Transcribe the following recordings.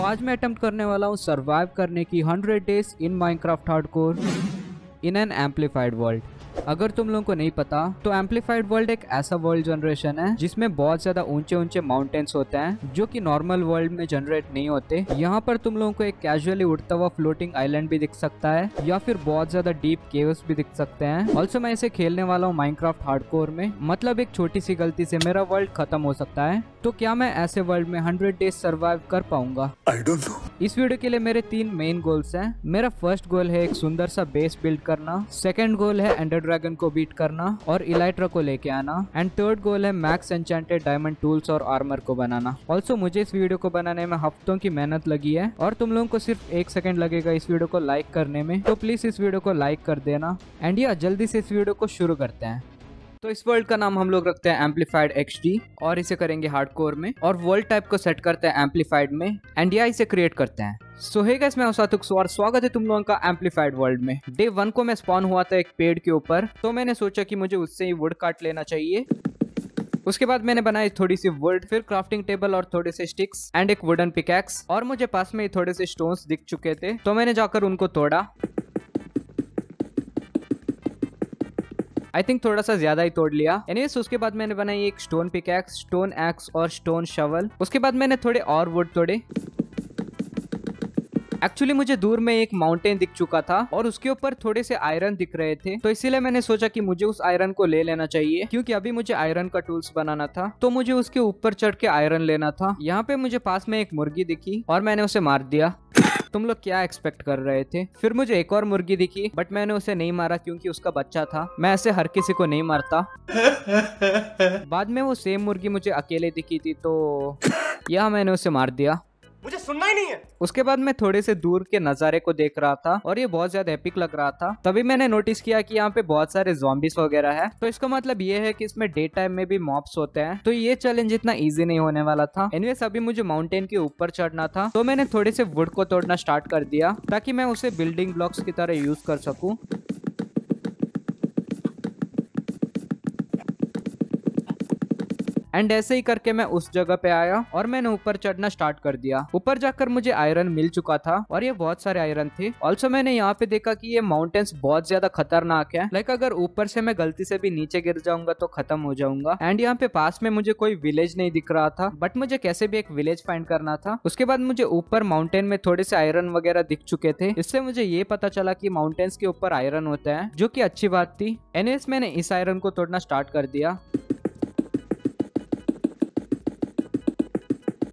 तो आज मैं अटेम्प्ट करने वाला हूँ सर्वाइव करने की 100 days in Minecraft hardcore in an amplified world अगर तुम लोगों को नहीं पता तो एम्पलीफाइड वर्ल्ड एक ऐसा वर्ल्ड जनरेशन है जिसमें बहुत ज्यादा ऊंचे ऊंचे माउंटेन्स होते हैं जो कि नॉर्मल वर्ल्ड में जनरेट नहीं होते यहाँ पर तुम लोगों को एक कैजुअली उड़ता हुआ फ्लोटिंग आइलैंड भी दिख सकता है या फिर बहुत ज्यादा डीप केवस भी दिख सकते हैं ऑल्सो मैं इसे खेलने वाला हूँ माइनक्राफ्ट हार्डकोर में मतलब एक छोटी सी गलती से मेरा वर्ल्ड खत्म हो सकता है तो क्या मैं ऐसे वर्ल्ड में हंड्रेड डेज सर्वाइव कर पाऊंगा इस वीडियो के लिए मेरे तीन मेन गोल्स है मेरा फर्स्ट गोल है एक सुंदर सा बेस बिल्ड करना सेकेंड गोल है एंडर ड्रैगन को बीट करना और इलाइट्रा को लेके आना एंड थर्ड गोल है मैक्स एंचेंटेड डायमंड टूल्स और आर्मर को बनाना ऑल्सो मुझे इस वीडियो को बनाने में हफ्तों की मेहनत लगी है और तुम लोगों को सिर्फ एक सेकंड लगेगा इस वीडियो को लाइक करने में तो प्लीज इस वीडियो को लाइक कर देना एंड या जल्दी से इस वीडियो को शुरू करते हैं तो इस वर्ल्ड का नाम हम लोग रखते हैं एम्पलीफाइड एक्स और इसे करेंगे हार्डकोर में और वर्ल्ड टाइप को सेट करते हैं एम्पलीफाइड में एंड या इसे क्रिएट करते हैं सो हे गैस मैं औसातुक स्वार स्वागत है तुम लोगों का एम्पलीफाइड वर्ल्ड में डे वन को मैं स्पॉन हुआ था एक पेड़ के ऊपर तो मैंने सोचा की मुझे उससे ही वुड काट लेना चाहिए उसके बाद मैंने बनाई थोड़ी सी वुड फिर क्राफ्टिंग टेबल और थोड़े से स्टिक्स एंड एक वुडन पिकेक्स और मुझे पास में ही थोड़े से स्टोन्स दिख चुके थे तो मैंने जाकर उनको तोड़ा आई थिंक थोड़ा सा ज्यादा ही तोड़ लिया एनीवेज उसके बाद मैंने बनाई एक स्टोन पिकैक्स स्टोन एक्स और स्टोन शवल उसके बाद मैंने थोड़े और वुड तोड़े एक्चुअली मुझे दूर में एक माउंटेन दिख चुका था और उसके ऊपर थोड़े से आयरन दिख रहे थे तो इसीलिए मैंने सोचा कि मुझे उस आयरन को ले लेना चाहिए क्योंकि अभी मुझे आयरन का टूल्स बनाना था तो मुझे उसके ऊपर चढ़ के आयरन लेना था यहाँ पे मुझे पास में एक मुर्गी दिखी और मैंने उसे मार दिया तुम लोग क्या एक्सपेक्ट कर रहे थे फिर मुझे एक और मुर्गी दिखी बट मैंने उसे नहीं मारा क्योंकि उसका बच्चा था मैं ऐसे हर किसी को नहीं मारता बाद में वो सेम मुर्गी मुझे अकेले दिखी थी तो यह मैंने उसे मार दिया मुझे सुनना ही नहीं है उसके बाद मैं थोड़े से दूर के नजारे को देख रहा था और ये बहुत ज्यादा एपिक लग रहा था तभी मैंने नोटिस किया कि यहाँ पे बहुत सारे जॉम्बिस वगैरह है तो इसका मतलब ये है कि इसमें डे टाइम में भी मॉप्स होते हैं तो ये चैलेंज इतना ईजी नहीं होने वाला था एनवे अभी मुझे माउंटेन के ऊपर चढ़ना था तो मैंने थोड़े से वुड को तोड़ना स्टार्ट कर दिया ताकि मैं उसे बिल्डिंग ब्लॉक्स की तरह यूज कर सकूँ एंड ऐसे ही करके मैं उस जगह पे आया और मैंने ऊपर चढ़ना स्टार्ट कर दिया ऊपर जाकर मुझे आयरन मिल चुका था और ये बहुत सारे आयरन थे ऑल्सो मैंने यहाँ पे देखा की ये माउंटेन्स बहुत ज्यादा खतरनाक है लाइक अगर ऊपर से मैं गलती से भी नीचे गिर जाऊंगा तो खत्म हो जाऊंगा एंड यहाँ पे पास में मुझे कोई विलेज नहीं दिख रहा था बट मुझे कैसे भी एक विलेज फाइंड करना था उसके बाद मुझे ऊपर माउंटेन में थोड़े से आयरन वगैरह दिख चुके थे इससे मुझे ये पता चला की माउंटेन्स के ऊपर आयरन होता है जो की अच्छी बात थी एनएस मैंने इस आयरन को तोड़ना स्टार्ट कर दिया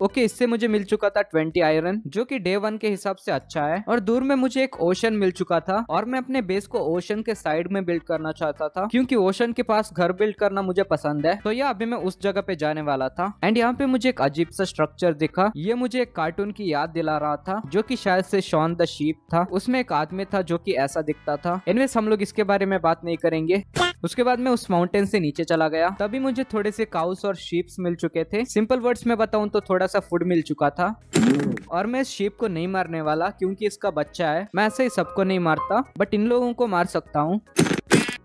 ओके इससे मुझे मिल चुका था ट्वेंटी आयरन जो की डे वन के हिसाब से अच्छा है और दूर में मुझे एक ओशन मिल चुका था और मैं अपने बेस को ओशन के साइड में बिल्ड करना चाहता था क्योंकि ओशन के पास घर बिल्ड करना मुझे पसंद है तो यह अभी मैं उस जगह पे जाने वाला था एंड यहाँ पे मुझे एक अजीब सा स्ट्रक्चर दिखा ये मुझे एक कार्टून की याद दिला रहा था जो की शायद से शॉन द शीप था उसमें एक आदमी था जो की ऐसा दिखता था इनवेस हम लोग इसके बारे में बात नहीं करेंगे उसके बाद मैं उस माउंटेन से नीचे चला गया तभी मुझे थोड़े से काउस और शीप्स मिल चुके थे सिंपल वर्ड्स में बताऊँ तो थोड़ा सा फूड मिल चुका था और मैं इस शीप को नहीं मारने वाला क्योंकि इसका बच्चा है मैं ऐसे ही सबको नहीं मारता बट इन लोगों को मार सकता हूँ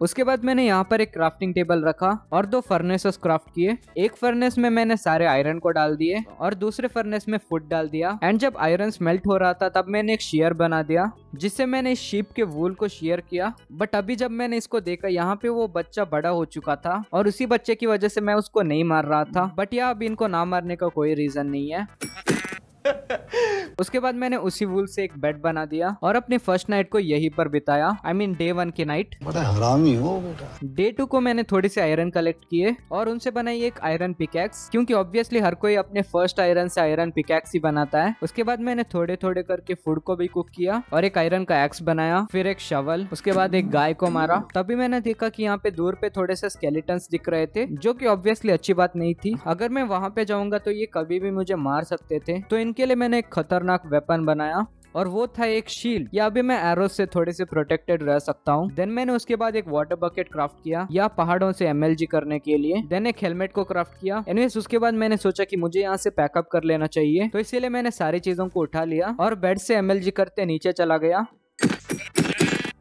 उसके बाद मैंने यहाँ पर एक क्राफ्टिंग टेबल रखा और दो फर्नेसेस क्राफ्ट किए एक फर्नेस में मैंने सारे आयरन को डाल दिए और दूसरे फर्नेस में फूड डाल दिया एंड जब आयरन स्मेल्ट हो रहा था तब मैंने एक शेयर बना दिया जिससे मैंने शीप के वूल को शेयर किया बट अभी जब मैंने इसको देखा यहाँ पे वो बच्चा बड़ा हो चुका था और उसी बच्चे की वजह से मैं उसको नहीं मार रहा था बट या अभी इनको ना मारने का कोई रीजन नहीं है उसके बाद मैंने उसी वूल से एक बेड बना दिया और अपने फर्स्ट नाइट को यहीं पर बिताया आई मीन डे वन की नाइट बड़ा हरामी हो बेटा डे टू को मैंने थोड़ी से आयरन कलेक्ट किए और उनसे बनाई एक आयरन पिकैक्स क्योंकि ऑब्वियसली हर कोई अपने फर्स्ट आयरन से आयरन पिकैक्स ही बनाता है उसके बाद मैंने थोड़े थोड़े करके फूड को भी कुक किया और एक आयरन का एक्स बनाया फिर एक शवल उसके बाद एक गाय को मारा तभी मैंने देखा की यहाँ पे दूर पे थोड़े से स्केलेटन दिख रहे थे जो की ऑब्वियसली अच्छी बात नहीं थी अगर मैं वहाँ पे जाऊंगा तो ये कभी भी मुझे मार सकते थे तो इन उनके लिए मैंने एक खतरनाक वेपन बनाया और वो था एक शील्ड या अभी मैं एरो से थोड़े से प्रोटेक्टेड रह सकता हूँ देन मैंने उसके बाद एक वाटर बकेट क्राफ्ट किया या पहाड़ों से एम करने के लिए देन एक हेलमेट को क्राफ्ट किया एनवेस उसके बाद मैंने सोचा कि मुझे यहाँ से पैकअप कर लेना चाहिए तो इसीलिए मैंने सारी चीजों को उठा लिया और बेड से एम करते नीचे चला गया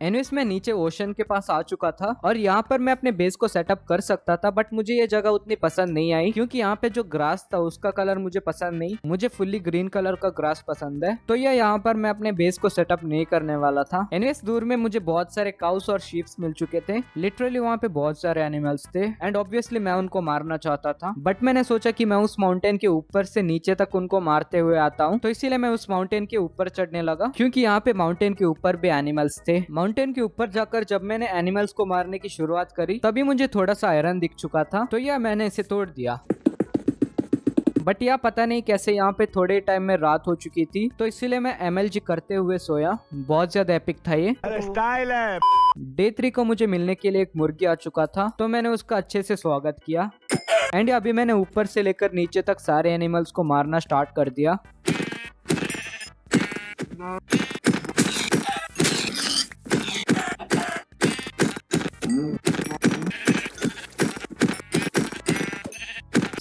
एनवेस मैं नीचे ओशन के पास आ चुका था और यहाँ पर मैं अपने बेस को सेटअप कर सकता था बट मुझे ये जगह उतनी पसंद नहीं आई क्योंकि यहाँ पे जो ग्रास था उसका कलर मुझे पसंद नहीं मुझे फुल्ली ग्रीन कलर का ग्रास पसंद है तो यह यहाँ पर मैं अपने बेस को सेटअप नहीं करने वाला था एनवेस दूर में मुझे बहुत सारे काउस और शीप्स मिल चुके थे लिटरली वहाँ पे बहुत सारे एनिमल्स थे एंड ऑब्वियसली मैं उनको मारना चाहता था बट मैंने सोचा की मैं उस माउंटेन के ऊपर से नीचे तक उनको मारते हुए आता हूँ तो इसीलिए मैं उस माउंटेन के ऊपर चढ़ने लगा क्यूँकी यहाँ पे माउंटेन के ऊपर भी एनिमल्स थे माउंट माउंटेन के ऊपर जाकर जब मैंने एनिमल्स को मारने की शुरुआत करी तभी मुझे थोड़ा सा आयरन दिख चुका था तो यह मैंने इसे तोड़ दिया बट यह पता नहीं कैसे यहाँ पे थोड़े टाइम में रात हो चुकी थी तो इसलिए मैं एम करते हुए सोया बहुत ज्यादा एपिक था ये स्टाइल है डे थ्री को मुझे मिलने के लिए एक मुर्गी आ चुका था तो मैंने उसका अच्छे से स्वागत किया एंड अभी मैंने ऊपर से लेकर नीचे तक सारे एनिमल्स को मारना स्टार्ट कर दिया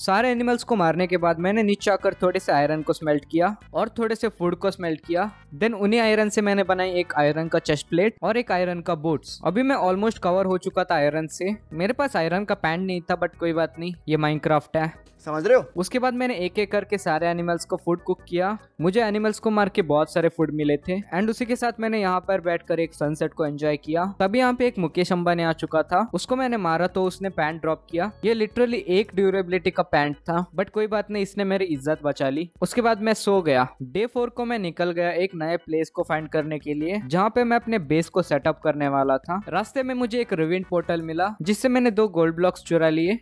सारे एनिमल्स को मारने के बाद मैंने नीचे आकर थोड़े से आयरन को स्मेल्ट किया और थोड़े से फूड को स्मेल्ट किया देन उन्हीं आयरन से मैंने बनाई एक आयरन का चेस्ट प्लेट और एक आयरन का बोट्स अभी मैं ऑलमोस्ट कवर हो चुका था आयरन से मेरे पास आयरन का पैंट नहीं था बट कोई बात नहीं ये माइनक्राफ्ट है समझ रहे हो उसके बाद मैंने एक एक करके सारे एनिमल्स को फूड कुक किया मुझे एनिमल्स को मार के बहुत सारे फूड मिले थे एंड उसी के साथ मैंने यहाँ पर बैठकर एक सनसेट को एंजॉय किया तभी यहाँ पे एक मुकेश अंबानी आ चुका था उसको मैंने मारा तो उसने पैंट ड्रॉप किया ये लिटरली एक ड्यूरेबिलिटी का पैंट था बट कोई बात नहीं इसने मेरी इज्जत बचा ली उसके बाद मैं सो गया डे फोर को मैं निकल गया एक नए प्लेस को फाइंड करने के लिए जहाँ पे मैं अपने बेस को सेटअप करने वाला था रास्ते में मुझे एक रिविंड पोर्टल मिला जिससे मैंने दो गोल्ड ब्लॉक्स चुरा लिए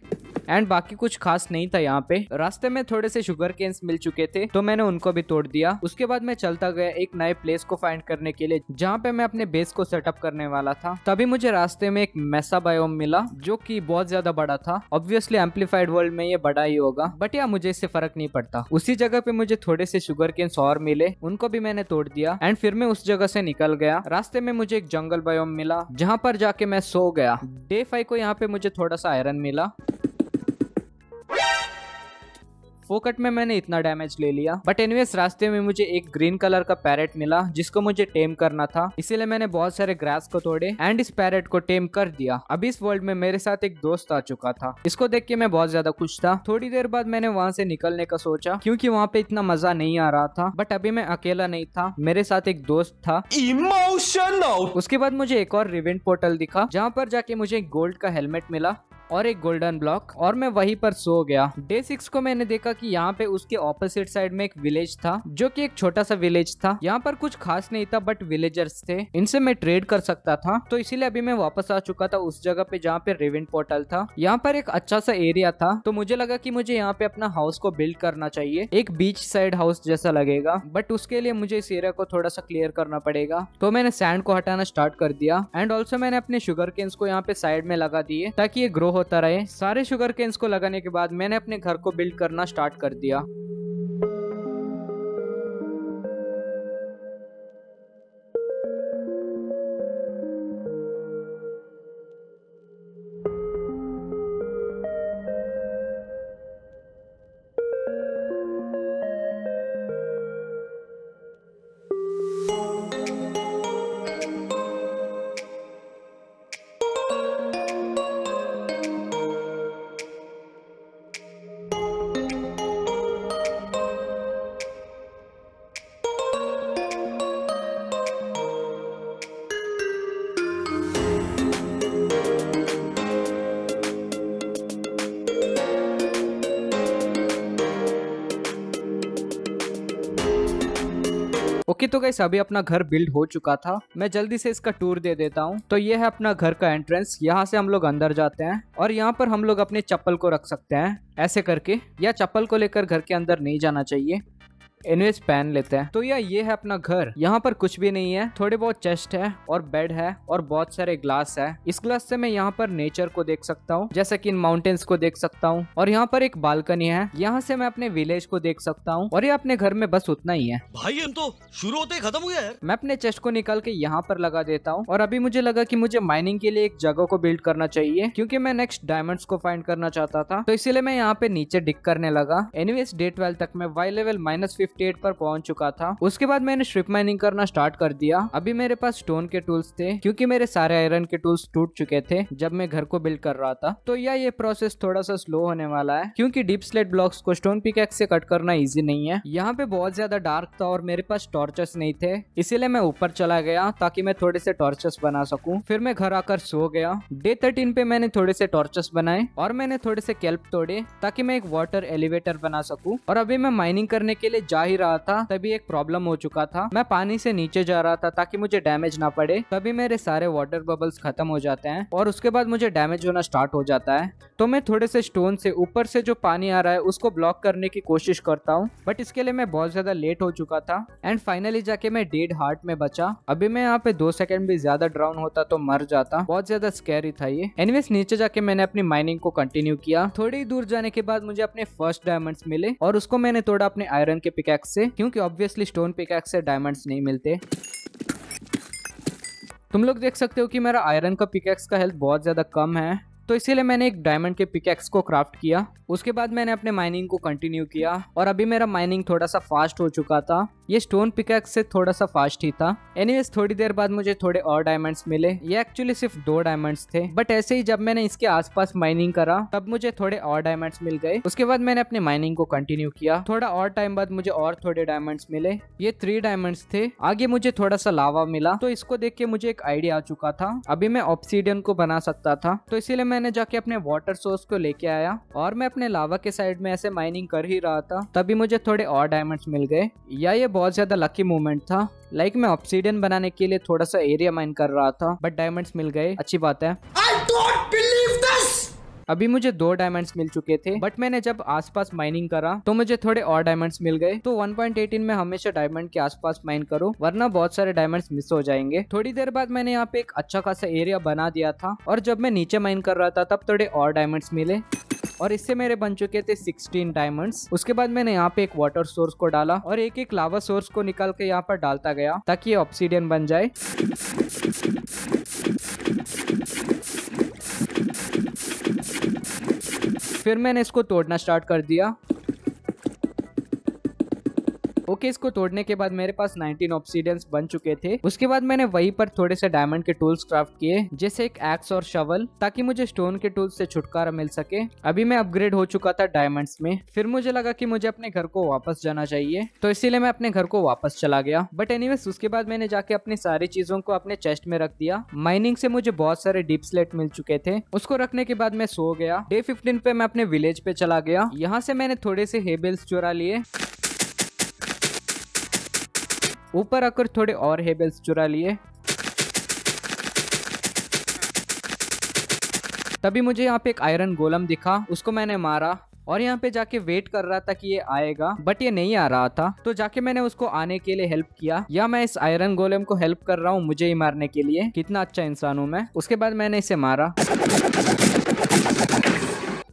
एंड बाकी कुछ खास नहीं था यहाँ पे रास्ते में थोड़े से शुगर केन्स मिल चुके थे तो मैंने उनको भी तोड़ दिया उसके बाद मैं चलता गया एक नए प्लेस को फाइंड करने के लिए जहाँ पे मैं अपने बेस को सेटअप करने वाला था तभी मुझे रास्ते में एक मैसा बायोम मिला जो की बहुत ज्यादा बड़ा था ऑब्वियसली एम्पलीफाइड वर्ल्ड में ये बड़ा ही होगा बट या मुझे इससे फर्क नहीं पड़ता उसी जगह पे मुझे थोड़े से शुगर केन्स और मिले उनको भी मैंने तोड़ दिया एंड फिर मैं उस जगह से निकल गया रास्ते में मुझे एक जंगल बायोम मिला जहाँ पर जाके मैं सो गया डे फाइव को यहाँ पे मुझे थोड़ा सा आयरन मिला फोकट में मैंने इतना डैमेज ले लिया बट एनवेज रास्ते में मुझे एक ग्रीन कलर का पैरेट मिला जिसको मुझे टेम करना था इसीलिए मैंने बहुत सारे ग्रास को तोड़े एंड इस पैरेट को टेम कर दिया अब इस वर्ल्ड में मेरे साथ एक दोस्त आ चुका था इसको देख के मैं बहुत ज्यादा खुश था थोड़ी देर बाद मैंने वहाँ से निकलने का सोचा क्यूँकी वहाँ पे इतना मजा नहीं आ रहा था बट अभी मैं अकेला नहीं था मेरे साथ एक दोस्त था इमोशन उसके बाद मुझे एक और रिवेंट पोर्टल दिखा जहाँ पर जाके मुझे गोल्ड का हेलमेट मिला और एक गोल्डन ब्लॉक और मैं वहीं पर सो गया डे सिक्स को मैंने देखा कि यहाँ पे उसके ऑपोजिट साइड में एक विलेज था जो कि एक छोटा सा विलेज था यहाँ पर कुछ खास नहीं था बट विलेजर्स थे इनसे मैं ट्रेड कर सकता था तो इसीलिए अभी मैं वापस आ चुका था उस जगह पे जहाँ पे रेविन पोर्टल था यहाँ पर एक अच्छा सा एरिया था तो मुझे लगा की मुझे यहाँ पे अपना हाउस को बिल्ड करना चाहिए एक बीच साइड हाउस जैसा लगेगा बट उसके लिए मुझे इस एरिया को थोड़ा सा क्लियर करना पड़ेगा तो मैंने सैंड को हटाना स्टार्ट कर दिया एंड ऑल्सो मैंने अपने शुगर केन्स को यहाँ पे साइड में लगा दिए ताकि ये ग्रो होता रहे सारे शुगर केन्स को लगाने के बाद मैंने अपने घर को बिल्ड करना स्टार्ट कर दिया तो गैस अभी अपना घर बिल्ड हो चुका था मैं जल्दी से इसका टूर दे देता हूँ तो ये है अपना घर का एंट्रेंस यहाँ से हम लोग अंदर जाते हैं और यहाँ पर हम लोग अपने चप्पल को रख सकते हैं ऐसे करके या चप्पल को लेकर घर के अंदर नहीं जाना चाहिए एनवेज पैन लेते हैं तो यार ये है अपना घर यहाँ पर कुछ भी नहीं है थोड़े बहुत चेस्ट है और बेड है और बहुत सारे ग्लास है इस ग्लास से मैं यहाँ पर नेचर को देख सकता हूँ जैसे की इन माउंटेन्स को देख सकता हूँ और यहाँ पर एक बालकनी है यहाँ से मैं अपने विलेज को देख सकता हूँ और ये अपने घर में बस उतना ही है भाई हम तो शुरू होते खत्म हुए है मैं अपने चेस्ट को निकाल के यहाँ पर लगा देता हूँ और अभी मुझे लगा की मुझे माइनिंग के लिए एक जगह को बिल्ड करना चाहिए क्यूँकी मैं नेक्स्ट डायमंड को फाइंड करना चाहता था तो इसीलिए मैं यहाँ पे नीचे डिक करने लगा एनीवेज डे ट्वेल्व तक मैं वाई लेवल माइनस 58 पर पहुंच चुका था उसके बाद मैंने स्ट्रिप माइनिंग करना स्टार्ट कर दिया अभी मेरे पास स्टोन के टूल्स थे क्योंकि मेरे सारे आयरन के टूल्स टूट चुके थे जब मैं घर को बिल्ड कर रहा था तो यह ये प्रोसेस थोड़ा सा स्लो होने वाला है क्योंकि डीप स्लेट ब्लॉक्स को स्टोन पिकैक्स से कट करना इजी नहीं है यहाँ पे बहुत ज्यादा डार्क था और मेरे पास टॉर्चेस नहीं थे इसीलिए मैं ऊपर चला गया ताकि मैं थोड़े से टॉर्चेस बना सकू फिर मैं घर आकर सो गया डे थर्टीन पे मैंने थोड़े से टॉर्चेस बनाए और मैंने थोड़े से कैल्प तोड़े ताकि मैं एक वाटर एलिवेटर बना सकूं और अभी मैं माइनिंग करने के लिए जा जा ही रहा था तभी एक प्रॉब्लम हो चुका था मैं पानी से नीचे जा रहा था ताकि मुझे डैमेज ना पड़े तभी मेरे सारे वाटर बबल्स खत्म हो जाते हैं और उसके बाद मुझे डैमेज होना स्टार्ट हो जाता है तो मैं थोड़े से स्टोन से ऊपर से जो पानी आ रहा है उसको ब्लॉक करने की कोशिश करता हूँ बट इसके लिए मैं बहुत ज्यादा लेट हो चुका था एंड फाइनली जाके मैं डेड हार्ट में बचा अभी मैं यहाँ पे दो सेकंड भी ज्यादा ड्राउन होता तो मर जाता बहुत ज्यादा स्कैरी था ये एनीवेज नीचे जाके मैंने अपनी माइनिंग को कंटिन्यू किया थोड़ी दूर जाने के बाद मुझे अपने फर्स्ट डायमंड्स मिले और उसको मैंने थोड़ा अपने आयरन के पिक पिकैक्स से क्योंकि ऑब्वियसली स्टोन पिकैक्स से डायमंड्स नहीं मिलते तुम लोग देख सकते हो कि मेरा आयरन का पिकैक्स का हेल्थ बहुत ज़्यादा कम है तो इसीलिए मैंने एक डायमंड के पिकैक्स को क्राफ्ट किया उसके बाद मैंने अपने माइनिंग को कंटिन्यू किया और अभी मेरा माइनिंग थोड़ा सा फास्ट हो चुका था ये स्टोन पिकैक्स से थोड़ा सा फास्ट ही था एनीवेज थोड़ी देर बाद मुझे थोड़े और डायमंड्स मिले ये एक्चुअली सिर्फ दो डायमंड्स थे बट ऐसे ही जब मैंने इसके आसपास माइनिंग करा तब मुझे थोड़े और डायमंड्स मिल गए उसके बाद मैंने अपने माइनिंग को कंटिन्यू किया थोड़ा और टाइम बाद मुझे और थोड़े डायमंड्स मिले ये थ्री डायमंड्स थे आगे मुझे थोड़ा सा लावा मिला तो इसको देख के मुझे एक आइडिया आ चुका था अभी मैं ऑप्सीडियन को बना सकता था तो इसीलिए मैंने जाके अपने वाटर सोर्स को लेके आया और मैं अपने लावा के साइड में ऐसे माइनिंग कर ही रहा था तभी मुझे थोड़े और डायमंड्स मिल गए या ये बहुत ज़्यादा लकी मोमेंट था लाइक like मैं ऑप्सीडियन बनाने के लिए थोड़ा सा एरिया माइन कर रहा था बट डायमंड्स मिल गए अच्छी बात है अभी मुझे दो डायमंड्स मिल चुके थे बट मैंने जब आसपास माइनिंग करा तो मुझे थोड़े और डायमंड्स मिल गए तो 1.18 में हमेशा डायमंड के आसपास माइन करो वरना बहुत सारे डायमंड्स मिस हो जाएंगे थोड़ी देर बाद मैंने यहाँ पे एक अच्छा खासा एरिया बना दिया था और जब मैं नीचे माइन कर रहा था तब थोड़े और डायमंड्स मिले और इससे मेरे बन चुके थे सिक्सटीन डायमंड्स उसके बाद मैंने यहाँ पे एक वाटर सोर्स को डाला और एक एक लावा सोर्स को निकाल के यहाँ पर डालता गया ताकि ये ऑप्सीडियन बन जाए फिर मैंने इसको तोड़ना स्टार्ट कर दिया ओके इसको तोड़ने के बाद मेरे पास 19 ऑप्सीडेंस बन चुके थे उसके बाद मैंने वहीं पर थोड़े से डायमंड के टूल्स क्राफ्ट किए जैसे एक एक्स और शवल ताकि मुझे स्टोन के टूल्स से छुटकारा मिल सके अभी मैं अपग्रेड हो चुका था डायमंड में फिर मुझे लगा की मुझे अपने घर को वापस जाना चाहिए तो इसीलिए मैं अपने घर को वापस चला गया बट एनी उसके बाद मैंने जाके अपनी सारी चीजों को अपने चेस्ट में रख दिया माइनिंग से मुझे बहुत सारे डीप स्लेट मिल चुके थे उसको रखने के बाद मैं सो गया डे फिफ्टीन पे मैं अपने विलेज पे चला गया यहाँ से मैंने थोड़े से हेबल्स चुरा लिए ऊपर आकर थोड़े और हेबल्स चुरा लिए तभी मुझे यहाँ पे एक आयरन गोलम दिखा उसको मैंने मारा और यहाँ पे जाके वेट कर रहा था कि ये आएगा बट ये नहीं आ रहा था तो जाके मैंने उसको आने के लिए हेल्प किया या मैं इस आयरन गोलम को हेल्प कर रहा हूँ मुझे ही मारने के लिए कितना अच्छा इंसान हूँ मैं उसके बाद मैंने इसे मारा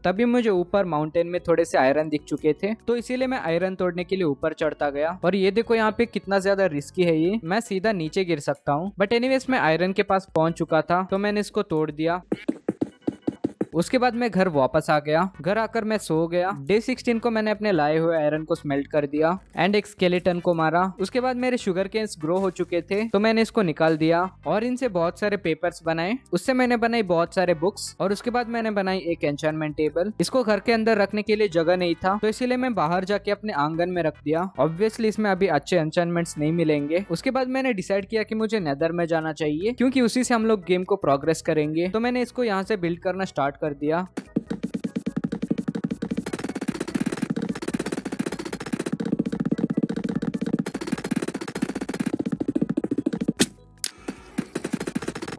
तभी मुझे ऊपर माउंटेन में थोड़े से आयरन दिख चुके थे तो इसीलिए मैं आयरन तोड़ने के लिए ऊपर चढ़ता गया और ये देखो यहाँ पे कितना ज्यादा रिस्की है ये मैं सीधा नीचे गिर सकता हूँ बट एनी मैं आयरन के पास पहुंच चुका था तो मैंने इसको तोड़ दिया उसके बाद मैं घर वापस आ गया घर आकर मैं सो गया डे सिक्सटीन को मैंने अपने लाए हुए आयरन को स्मेल्ट कर दिया एंड एक स्केलेटन को मारा उसके बाद मेरे शुगर केन्स ग्रो हो चुके थे तो मैंने इसको निकाल दिया और इनसे बहुत सारे पेपर्स बनाए उससे मैंने बनाई बहुत सारे बुक्स और उसके बाद मैंने बनाई एक एंचानमेंट टेबल इसको घर के अंदर रखने के लिए जगह नहीं था तो इसीलिए मैं बाहर जाके अपने आंगन में रख दिया ऑब्वियसली इसमें अभी अच्छे एंचानमेंट्स नहीं मिलेंगे उसके बाद मैंने डिसाइड किया कि मुझे नेदर में जाना चाहिए क्योंकि उसी से हम लोग गेम को प्रोग्रेस करेंगे तो मैंने इसको यहाँ से बिल्ड करना स्टार्ट कर कर दिया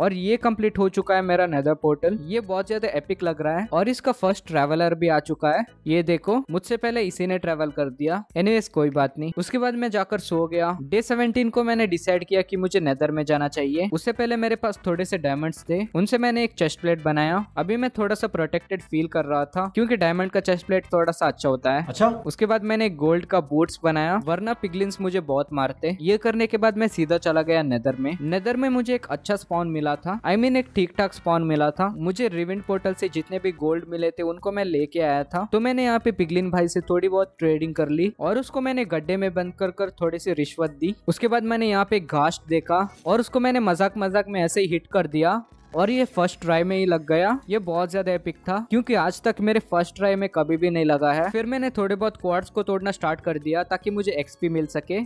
और ये कम्प्लीट हो चुका है मेरा नेदर पोर्टल ये बहुत ज्यादा एपिक लग रहा है और इसका फर्स्ट ट्रेवलर भी आ चुका है ये देखो मुझसे पहले इसी ने ट्रेवल कर दिया एनीवेज कोई बात नहीं उसके बाद मैं जाकर सो गया डे सेवनटीन को मैंने डिसाइड किया कि मुझे नेदर में जाना चाहिए उससे पहले मेरे पास थोड़े से डायमंड्स थे उनसे मैंने एक चेस्ट प्लेट बनाया अभी मैं थोड़ा सा प्रोटेक्टेड फील कर रहा था क्योंकि डायमंड का चेस्ट प्लेट थोड़ा सा अच्छा होता है अच्छा उसके बाद मैंने गोल्ड का बूट्स बनाया वरना पिगलिंस मुझे बहुत मारते ये करने के बाद मैं सीधा चला गया नेदर में नेदर में मुझे एक अच्छा स्पॉन मिला मिला था आई I मीन mean, एक ठीक ठाक स्पॉन मिला था मुझे रिविन पोर्टल से जितने भी गोल्ड मिले थे उनको मैं लेके आया था तो मैंने यहाँ पे पिगलिन भाई से थोड़ी बहुत ट्रेडिंग कर ली और उसको मैंने गड्ढे में बंद कर कर थोड़ी सी रिश्वत दी उसके बाद मैंने यहाँ पे घास देखा और उसको मैंने मजाक मजाक में ऐसे ही हिट कर दिया और ये फर्स्ट ट्राई में ही लग गया ये बहुत ज्यादा एपिक था क्योंकि आज तक मेरे फर्स्ट ट्राई में कभी भी नहीं लगा है फिर मैंने थोड़े बहुत क्वार्ट्स को तोड़ना स्टार्ट कर दिया ताकि मुझे एक्सपी मिल सके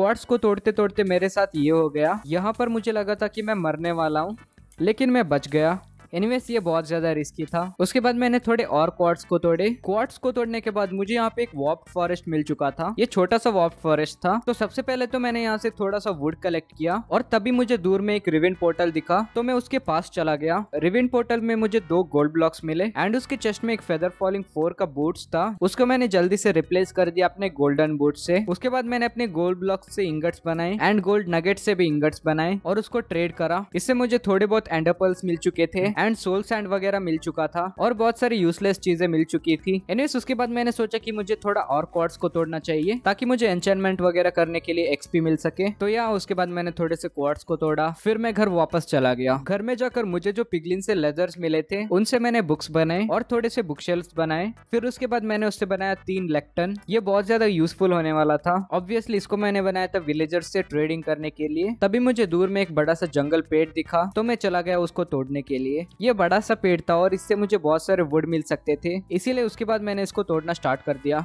क्वार्ट्स को तोड़ते तोड़ते मेरे साथ ये हो गया यहाँ पर मुझे लगा था कि मैं मरने वाला हूँ लेकिन मैं बच गया एनीवेज ये बहुत ज्यादा रिस्की था उसके बाद मैंने थोड़े और क्वार्ट्स को तोड़े क्वार्ट्स को तोड़ने के बाद मुझे यहाँ पे एक वॉप फॉरेस्ट मिल चुका था ये छोटा सा वॉप फॉरेस्ट था तो सबसे पहले तो मैंने यहाँ से थोड़ा सा वुड कलेक्ट किया और तभी मुझे दूर में एक रिविन पोर्टल दिखा तो मैं उसके पास चला गया रिविन पोर्टल में मुझे दो गोल्ड ब्लॉक्स मिले एंड उसके चेस्ट में एक फेदर फॉलिंग फोर का बूट्स था उसको मैंने जल्दी से रिप्लेस कर दिया अपने गोल्डन बूट से उसके बाद मैंने अपने गोल्ड ब्लॉक्स से इंगट्स बनाए एंड गोल्ड नगेट से भी इंगट्स बनाए और उसको ट्रेड करा इससे मुझे थोड़े बहुत एंडरपल्स मिल चुके थे hmm. एंड सोल सैंड वगैरह मिल चुका था और बहुत सारी यूजलेस चीजें मिल चुकी थी एनिवेज उसके बाद मैंने सोचा की मुझे थोड़ा और कॉर्ड्स को तोड़ना चाहिए ताकि मुझे एंचमेंट वगैरह करने के लिए एक्सपी मिल सके तो या उसके बाद मैंने थोड़े से क्वार्ट्स को तोड़ा फिर मैं घर वापस चला गया घर में जाकर मुझे जो पिगलिन से लेदर्स मिले थे उनसे मैंने बुक्स बनाए और थोड़े से बुक बनाए फिर उसके बाद मैंने उससे बनाया तीन लेक्टन ये बहुत ज्यादा यूजफुल होने वाला था ऑब्वियसली इसको मैंने बनाया था विलेजर्स से ट्रेडिंग करने के लिए तभी मुझे दूर में एक बड़ा सा जंगल पेड़ दिखा तो मैं चला गया उसको तोड़ने के लिए ये बड़ा सा पेड़ था और इससे मुझे बहुत सारे वुड मिल सकते थे इसीलिए उसके बाद मैंने इसको तोड़ना स्टार्ट कर दिया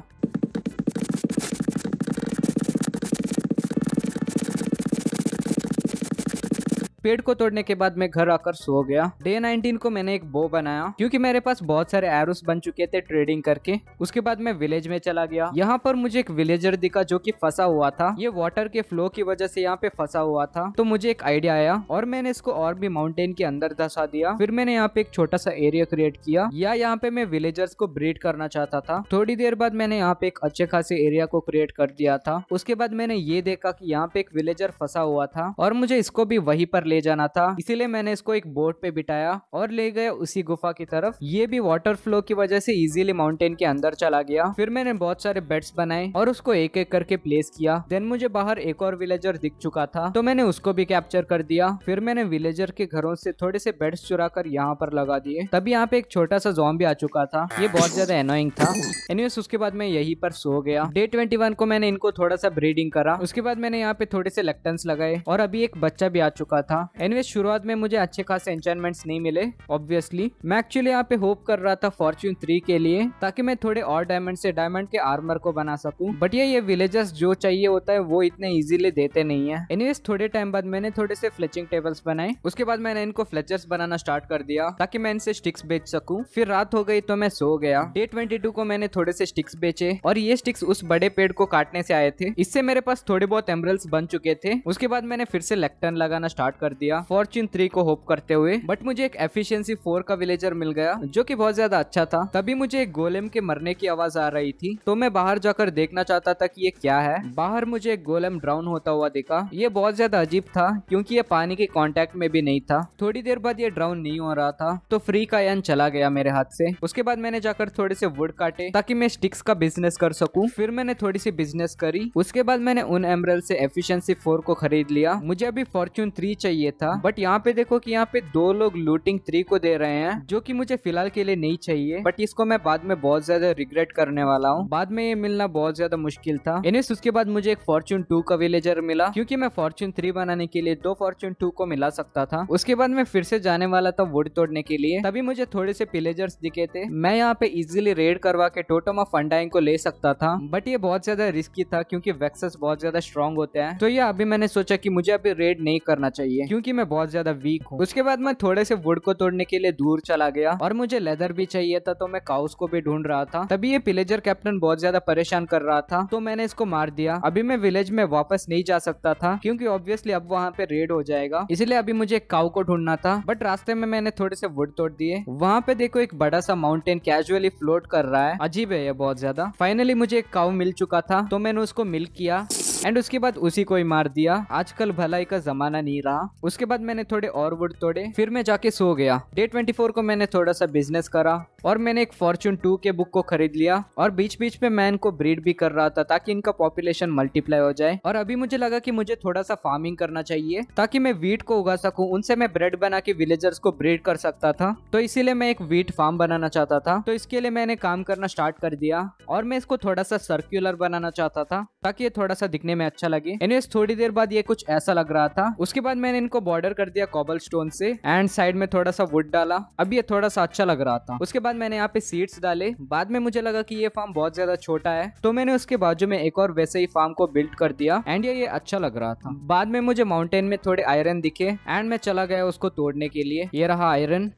पेड़ को तोड़ने के बाद मैं घर आकर सो गया डे नाइनटीन को मैंने एक बो बनाया क्यूँकी मेरे पास बहुत सारे एरोस बन चुके थे ट्रेडिंग करके उसके बाद मैं विलेज में चला गया यहाँ पर मुझे एक विलेजर दिखा जो की फंसा हुआ था ये वाटर के फ्लो की वजह से यहाँ पे फंसा हुआ था तो मुझे एक आइडिया आया और मैंने इसको और भी माउंटेन के अंदर धसा दिया फिर मैंने यहाँ पे एक छोटा सा एरिया क्रिएट किया या यहाँ पे मैं विलेजर्स को ब्रीड करना चाहता था थोड़ी देर बाद मैंने यहाँ पे एक अच्छे खासे एरिया को क्रिएट कर दिया था उसके बाद मैंने ये देखा की यहाँ पे एक विलेजर फंसा हुआ था और मुझे इसको भी वही पर ले ले जाना था इसीलिए मैंने इसको एक बोट पे बिठाया और ले गया उसी गुफा की तरफ ये भी वाटर फ्लो की वजह से इजीली माउंटेन के अंदर चला गया फिर मैंने बहुत सारे बेड्स बनाए और उसको एक एक करके प्लेस किया देन मुझे बाहर एक और विलेजर दिख चुका था तो मैंने उसको भी कैप्चर कर दिया फिर मैंने विलेजर के घरों से थोड़े से बेड्स चुरा कर यहाँ पर लगा दिए तभी यहाँ पे एक छोटा सा जॉम आ चुका था ये बहुत ज्यादा एनोइंग था एनिवेस उसके बाद मैं यही पर सो गया डे ट्वेंटी वन को मैंने इनको थोड़ा सा ब्रीडिंग करा उसके बाद मैंने यहाँ पे थोड़े से लेक्टन लगाए और अभी एक बच्चा भी आ चुका था एनवे शुरुआत में मुझे अच्छे खासे एंचमेंट्स नहीं मिले ऑब्वियसली मैं एक्चुअली यहाँ पे होप कर रहा था फॉर्च्यून थ्री के लिए ताकि मैं थोड़े और डायमंड से डायमंड के आर्मर को बना सकूं बट ये ये विलेजर्स जो चाहिए होता है वो इतने इजीली देते नहीं है एनीवेज थोड़े टाइम बाद मैंने थोड़े से फ्लेचिंग टेबल्स बनाए उसके बाद मैंने इनको फ्लेचर्स बनाना स्टार्ट कर दिया ताकि मैं इनसे स्टिक्स बेच सकूं फिर रात हो गई तो मैं सो गया डे ट्वेंटी को मैंने थोड़े से स्टिक्स बेचे और ये स्टिक्स उस बड़े पेड़ को काटने से आए थे इससे मेरे पास थोड़े बहुत एम्बरल्स बन चुके थे उसके बाद मैंने फिर से लेक्टर्न लगाना स्टार्ट कर कर दिया फॉर्चून थ्री को होप करते हुए बट मुझे एक एफिशिएंसी फोर का विलेजर मिल गया जो की बहुत ज्यादा अच्छा था तभी मुझे एक गोलेम के मरने की आवाज आ रही थी तो मैं बाहर जाकर देखना चाहता था की ये क्या है बाहर मुझे एक गोलेम ड्राउन होता हुआ देखा ये बहुत ज्यादा अजीब था क्यूँकी ये पानी के कॉन्टेक्ट में भी नहीं था थोड़ी देर बाद ये ड्राउन नहीं हो रहा था तो फ्री का यन चला गया मेरे हाथ से उसके बाद मैंने जाकर थोड़े से वुड काटे ताकि मैं स्टिक्स का बिजनेस कर सकूं फिर मैंने थोड़ी सी बिजनेस करी उसके बाद मैंने उन एमरल से एफिशिएंसी फोर को खरीद लिया मुझे अभी फॉर्च्यून थ्री चाहिए ये था बट यहाँ पे देखो कि यहाँ पे दो लोग लूटिंग थ्री को दे रहे हैं जो कि मुझे फिलहाल के लिए नहीं चाहिए बट इसको मैं बाद में बहुत ज्यादा रिग्रेट करने वाला हूँ बाद में ये मिलना बहुत ज्यादा मुश्किल था एनिस उसके बाद मुझे एक फॉर्चून टू का विलेजर मिला क्योंकि मैं फॉर्चून थ्री बनाने के लिए दो फॉर्चून टू को मिला सकता था उसके बाद मैं फिर से जाने वाला था वुड तोड़ने के लिए तभी मुझे थोड़े से पिलेजर्स दिखे थे मैं यहाँ पे इजिली रेड करवा के टोटम ऑफ फंडाइंग को ले सकता था बट ये बहुत ज्यादा रिस्की था क्योंकि वैक्सेस बहुत ज्यादा स्ट्रॉन्ग होते हैं तो ये अभी मैंने सोचा की मुझे अभी रेड नहीं करना चाहिए क्योंकि मैं बहुत ज्यादा वीक हूँ उसके बाद मैं थोड़े से वुड को तोड़ने के लिए दूर चला गया और मुझे लेदर भी चाहिए था तो मैं काउस को भी ढूंढ रहा था तभी ये पिलेजर कैप्टन बहुत ज्यादा परेशान कर रहा था तो मैंने इसको मार दिया अभी मैं विलेज में वापस नहीं जा सकता था क्यूँकी ऑब्वियसली अब वहाँ पे रेड हो जाएगा इसलिए अभी मुझे काउ को ढूंढना था बट रास्ते में मैंने थोड़े से वुड तोड़ दिए वहाँ पे देखो एक बड़ा सा माउंटेन कैजुअली फ्लोट कर रहा है अजीब है ये बहुत ज्यादा फाइनली मुझे एक काउ मिल चुका था तो मैंने उसको मिल्क किया एंड उसके बाद उसी को ही मार दिया आजकल भलाई का जमाना नहीं रहा उसके बाद मैंने थोड़े और वुड तोड़े फिर मैं जाके सो गया डे ट्वेंटी फोर को मैंने थोड़ा सा बिजनेस करा और मैंने एक फॉर्चून टू के बुक को खरीद लिया और बीच बीच में मैं इनको ब्रीड भी कर रहा था ताकि इनका पॉपुलेशन मल्टीप्लाई हो जाए और अभी मुझे लगा की मुझे थोड़ा सा फार्मिंग करना चाहिए ताकि मैं वीट को उगा सकूँ उनसे मैं ब्रेड बना के विलेजर्स को ब्रीड कर सकता था तो इसीलिए मैं एक वीट फार्म बनाना चाहता था तो इसके लिए मैंने काम करना स्टार्ट कर दिया और मैं इसको थोड़ा सा सर्क्यूलर बनाना चाहता था ताकि ये थोड़ा सा दिखने देखने में अच्छा लगे एनीवेज थोड़ी देर बाद ये कुछ ऐसा लग रहा था उसके बाद मैंने इनको बॉर्डर कर दिया कॉबल स्टोन से एंड साइड में थोड़ा सा वुड डाला अब ये थोड़ा सा अच्छा लग रहा था उसके बाद मैंने यहाँ पे सीड्स डाले बाद में मुझे लगा की ये फार्म बहुत ज्यादा छोटा है तो मैंने उसके बाजू में एक और वैसे ही फार्म को बिल्ड कर दिया एंड ये अच्छा लग रहा था बाद में मुझे माउंटेन में थोड़े आयरन दिखे एंड मैं चला गया उसको तोड़ने के लिए ये रहा आयरन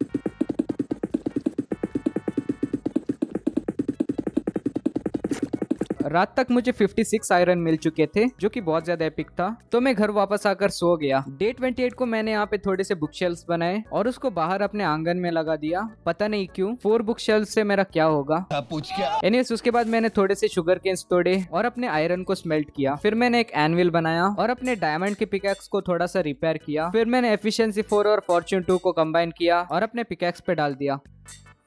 रात तक मुझे 56 आयरन मिल चुके थे जो कि बहुत ज्यादा एपिक था तो मैं घर वापस आकर सो गया डे 28 को मैंने यहाँ पे थोड़े से बुक शेल्स बनाए और उसको बाहर अपने आंगन में लगा दिया पता नहीं क्यूँ फोर बुक शेल्स से मेरा क्या होगा एनी उसके बाद मैंने थोड़े से शुगर केन्स तोड़े और अपने आयरन को स्मेल्ट किया फिर मैंने एक एनविल बनाया और अपने डायमंड के पिकेक्स को थोड़ा सा रिपेयर किया फिर मैंने एफिशियंसी फोर और फॉर्चून टू को कम्बाइन किया और अपने पिकेक्स पे डाल दिया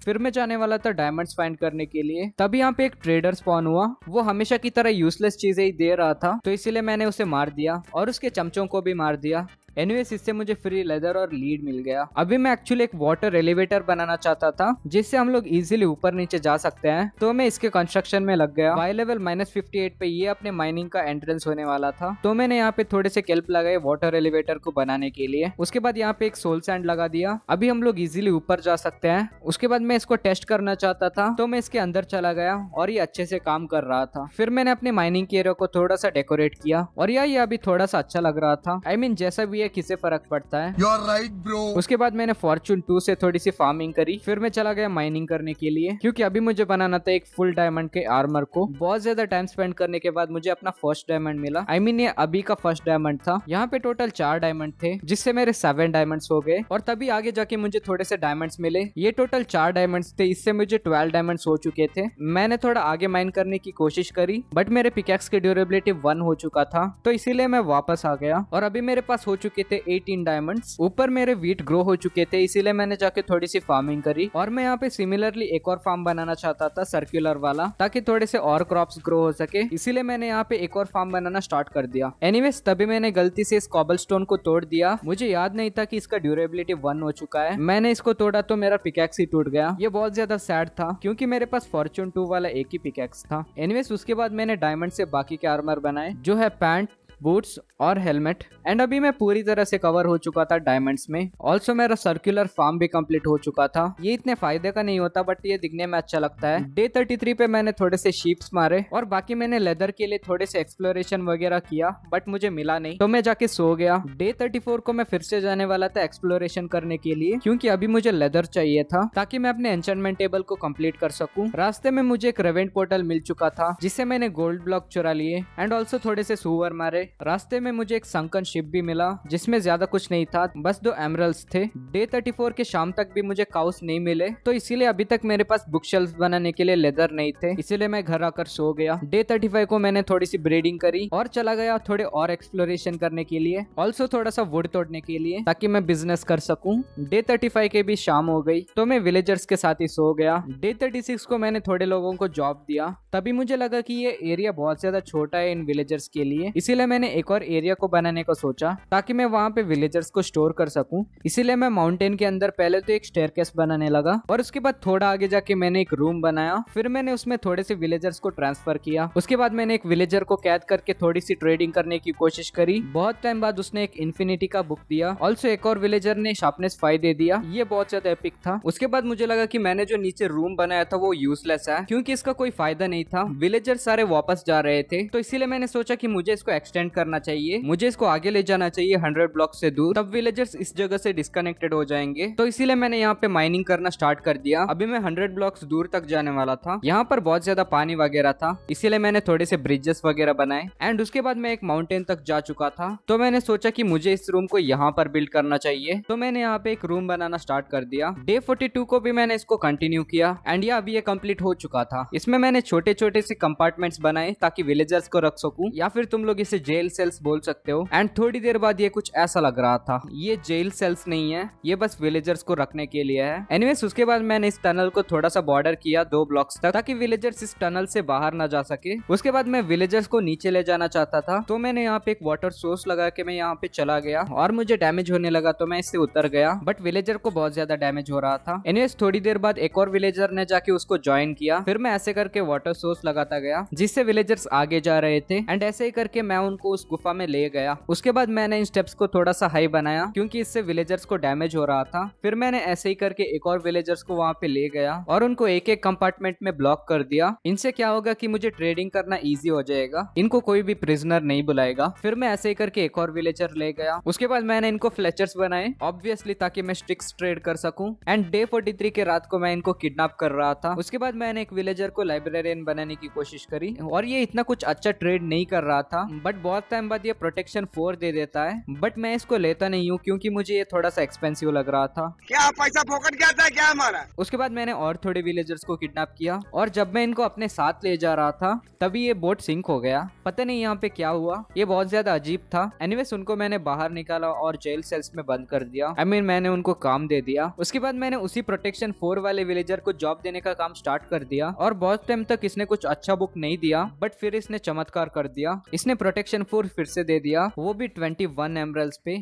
फिर मैं जाने वाला था डायमंड्स फाइंड करने के लिए तभी यहाँ पे एक ट्रेडर स्पॉन हुआ वो हमेशा की तरह यूजलेस चीजें ही दे रहा था तो इसीलिए मैंने उसे मार दिया और उसके चमचों को भी मार दिया एनीवेज इससे मुझे फ्री लेदर और लीड मिल गया अभी मैं एक्चुअली एक वाटर एलिवेटर बनाना चाहता था जिससे हम लोग इजिली ऊपर नीचे जा सकते हैं तो मैं इसके कंस्ट्रक्शन में लग गया वाई लेवल माइनस फिफ्टी पे ये अपने माइनिंग का एंट्रेंस होने वाला था तो मैंने यहाँ पे थोड़े से कैल्प लगाए वाटर एलिवेटर को बनाने के लिए उसके बाद यहाँ पे एक सोल सैंड लगा दिया अभी हम लोग इजिली ऊपर जा सकते हैं उसके बाद मैं इसको टेस्ट करना चाहता था तो मैं इसके अंदर चला गया और ये अच्छे से काम कर रहा था फिर मैंने अपने माइनिंग के एरिया को थोड़ा सा डेकोरेट किया और यह अभी थोड़ा सा अच्छा लग रहा था आई मीन जैसा भी ये किसे फर्क पड़ता है यूर राइट ब्रो उसके बाद मैंने फॉर्चून टू से थोड़ी सी फार्मिंग करी फिर मैं चला गया माइनिंग करने के लिए क्योंकि अभी मुझे बनाना था एक फुल डायमंड के आर्मर को बहुत ज्यादा टाइम स्पेंड करने के बाद मुझे अपना फर्स्ट डायमंड मिला आई I मीन mean, ये अभी का फर्स्ट डायमंड था यहाँ पे टोटल चार डायमंड थे जिससे मेरे सेवन डायमंड हो गए और तभी आगे जाके मुझे थोड़े से डायमंड मिले ये टोटल चार डायमंड थे इससे मुझे ट्वेल्व डायमंड हो चुके थे मैंने थोड़ा आगे माइन करने की कोशिश करी बट मेरे पिकेक्स की ड्यूरेबिलिटी वन हो चुका था तो इसीलिए मैं वापस आ गया और अभी मेरे पास हो चुके चुके थे एटीन डायमंड्स ऊपर मेरे वीट ग्रो हो चुके थे इसीलिए मैंने जाके थोड़ी सी फार्मिंग करी और मैं यहाँ पे सिमिलरली एक और फार्म बनाना चाहता था सर्क्यूलर वाला ताकि थोड़े से और क्रॉप ग्रो हो सके इसीलिए मैंने यहाँ पे एक और फार्म बनाना स्टार्ट कर दिया एनी तभी मैंने गलती से इस कॉबल को तोड़ दिया मुझे याद नहीं था की इसका ड्यूरेबिलिटी वन हो चुका है मैंने इसको तोड़ा तो मेरा पिकेक्स ही टूट गया ये बहुत ज्यादा सैड था क्यूँकी मेरे पास फॉर्चून टू वाला एक ही पिकेक्स था एनीवेज उसके बाद मैंने डायमंड से बाकी के आर्मर बनाए जो है पैंट बूट्स और हेलमेट एंड अभी मैं पूरी तरह से कवर हो चुका था डायमंड्स में ऑल्सो मेरा सर्कुलर फार्म भी कंप्लीट हो चुका था ये इतने फायदे का नहीं होता बट ये दिखने में अच्छा लगता है डे थर्टी पे मैंने थोड़े से शीप्स मारे और बाकी मैंने लेदर के लिए थोड़े से एक्सप्लोरेशन वगैरह किया बट मुझे मिला नहीं तो मैं जाके सो गया डे थर्टी को मैं फिर से जाने वाला था एक्सप्लोरेशन करने के लिए क्योंकि अभी मुझे लेदर चाहिए था ताकि मैं अपने एंचमेंट टेबल को कम्प्लीट कर सकूँ रास्ते में मुझे एक रेवेंट पोर्टल मिल चुका था जिससे मैंने गोल्ड ब्लॉक चुरा लिए एंड ऑल्सो थोड़े से सुअर मारे रास्ते में मुझे एक संकन शिप भी मिला जिसमें ज्यादा कुछ नहीं था बस दो एमरल्स थे डे थर्टी फोर के शाम तक भी मुझे काउस नहीं मिले तो इसीलिए अभी तक मेरे पास बुक शेल्फ बनाने के लिए लेदर नहीं थे इसीलिए मैं घर आकर सो गया डे थर्टी फाइव को मैंने थोड़ी सी ब्रीडिंग करी और चला गया थोड़े और एक्सप्लोरेशन करने के लिए ऑल्सो थोड़ा सा वुड तोड़ने के लिए ताकि मैं बिजनेस कर सकूं डे थर्टी फाइव के भी शाम हो गई तो मैं विलेजर्स के साथ ही सो गया डे थर्टी सिक्स को मैंने थोड़े लोगों को जॉब दिया तभी मुझे लगा की ये एरिया बहुत ज्यादा छोटा है इन विलेजर्स के लिए इसीलिए मैंने मैंने एक और एरिया को बनाने का सोचा ताकि मैं वहाँ पे विलेजर्स को स्टोर कर सकूँ इसीलिए मैं माउंटेन के अंदर पहले तो एक स्टेयर बनाने लगा और उसके बाद थोड़ा आगे जाके मैंने एक रूम बनाया फिर मैंने उसमें थोड़े से विलेजर्स को ट्रांसफर किया उसके बाद मैंने एक विलेजर को कैद करके थोड़ी सी ट्रेडिंग करने की कोशिश करी बहुत टाइम बाद उसने एक इन्फिनिटी का बुक दिया ऑल्सो एक और विलेजर ने शार्पनेस फाइव दे दिया ये बहुत ज्यादा एपिक था उसके बाद मुझे लगा की मैंने जो नीचे रूम बनाया था वो यूजलेस है क्यूँकी इसका कोई फायदा नहीं था विलेजर सारे वापस जा रहे थे तो इसीलिए मैंने सोचा की मुझे इसको एक्सटेंड पेमेंट करना चाहिए मुझे इसको आगे ले जाना चाहिए हंड्रेड ब्लॉक से दूर तब विलेजर्स इस जगह से डिस्कनेक्टेड हो जाएंगे तो इसीलिए मैंने यहाँ पे माइनिंग करना स्टार्ट कर दिया अभी मैं हंड्रेड ब्लॉक दूर तक जाने वाला था यहाँ पर बहुत ज्यादा पानी वगैरह था इसीलिए मैंने थोड़े से ब्रिजेस वगैरह बनाए एंड उसके बाद मैं एक माउंटेन तक जा चुका था तो मैंने सोचा की मुझे इस रूम को यहाँ पर बिल्ड करना चाहिए तो मैंने यहाँ पे एक रूम बनाना स्टार्ट कर दिया डे फोर्टी को भी मैंने इसको कंटिन्यू किया एंड यह अभी ये कम्प्लीट हो चुका था इसमें मैंने छोटे छोटे से कम्पार्टमेंट बनाए ताकि विलेजर्स को रख सकूं या फिर तुम लोग इसे जे जेल सेल्स बोल सकते हो एंड थोड़ी देर बाद ये कुछ ऐसा लग रहा था ये जेल सेल्स नहीं है ये बस विलेजर्स को रखने के लिए है एनीवेज उसके बाद मैंने इस टनल को थोड़ा सा बॉर्डर किया दो ब्लॉक्स तक ताकि विलेजर्स इस टनल से बाहर ना जा सके उसके बाद मैं विलेजर्स को नीचे ले जाना चाहता था तो मैंने यहाँ पे एक वाटर सोर्स लगा के मैं यहाँ पे चला गया और मुझे डैमेज होने लगा तो मैं इससे उतर गया बट विलेजर को बहुत ज्यादा डैमेज हो रहा था एनीवेज थोड़ी देर बाद एक और विलेजर ने जाके उसको ज्वाइन किया फिर मैं ऐसे करके वाटर सोर्स लगाता गया जिससे विलेजर्स आगे जा रहे थे एंड ऐसे ही करके मैं उनको को उस गुफा में ले गया उसके बाद मैंने इन स्टेप्स को थोड़ा सा हाई बनाया क्योंकि इससे विलेजर्स को डैमेज हो रहा था फिर मैंने ऐसे ही करके एक और विलेजर्स को वहाँ पे ले गया और उनको एक एक कंपार्टमेंट में ब्लॉक कर दिया इनसे क्या होगा की मुझे ट्रेडिंग करना ईजी हो जाएगा इनको कोई भी प्रिजनर नहीं बुलाएगा फिर मैं ऐसे ही करके एक और विलेजर ले गया उसके बाद मैंने इनको फ्लेचर्स बनाए ऑब्वियसली ताकि मैं स्ट्रिक्स ट्रेड कर सकूं एंड डे फोर्टी थ्री के रात को मैं इनको किडनैप कर रहा था उसके बाद मैंने एक विलेजर को लाइब्रेरियन बनाने की कोशिश करी और ये इतना कुछ अच्छा ट्रेड नहीं कर रहा था बट बहुत टाइम बाद ये प्रोटेक्शन फोर दे देता है बट मैं इसको लेता नहीं हूँ क्योंकि मुझे ये थोड़ा सा एक्सपेंसिव लग रहा था क्या पैसा फोकट गया था क्या हमारा उसके बाद मैंने और थोड़े विलेजर्स को किडनेप किया और जब मैं इनको अपने साथ ले जा रहा था तभी ये बोट सिंक हो गया पता नहीं यहाँ पे क्या हुआ ये बहुत ज्यादा अजीब था एनीवे उनको मैंने बाहर निकाला और जेल सेल्स में बंद कर दिया आई I मीन mean, मैंने उनको काम दे दिया उसके बाद मैंने उसी प्रोटेक्शन फोर वाले विलेजर को जॉब देने का काम स्टार्ट कर दिया और बहुत टाइम तक इसने कुछ अच्छा बुक नहीं दिया बट फिर इसने चमत्कार कर दिया इसने प्रोटेक्शन सीजन फोर फिर से दे दिया वो भी ट्वेंटी वन एमरल्स पे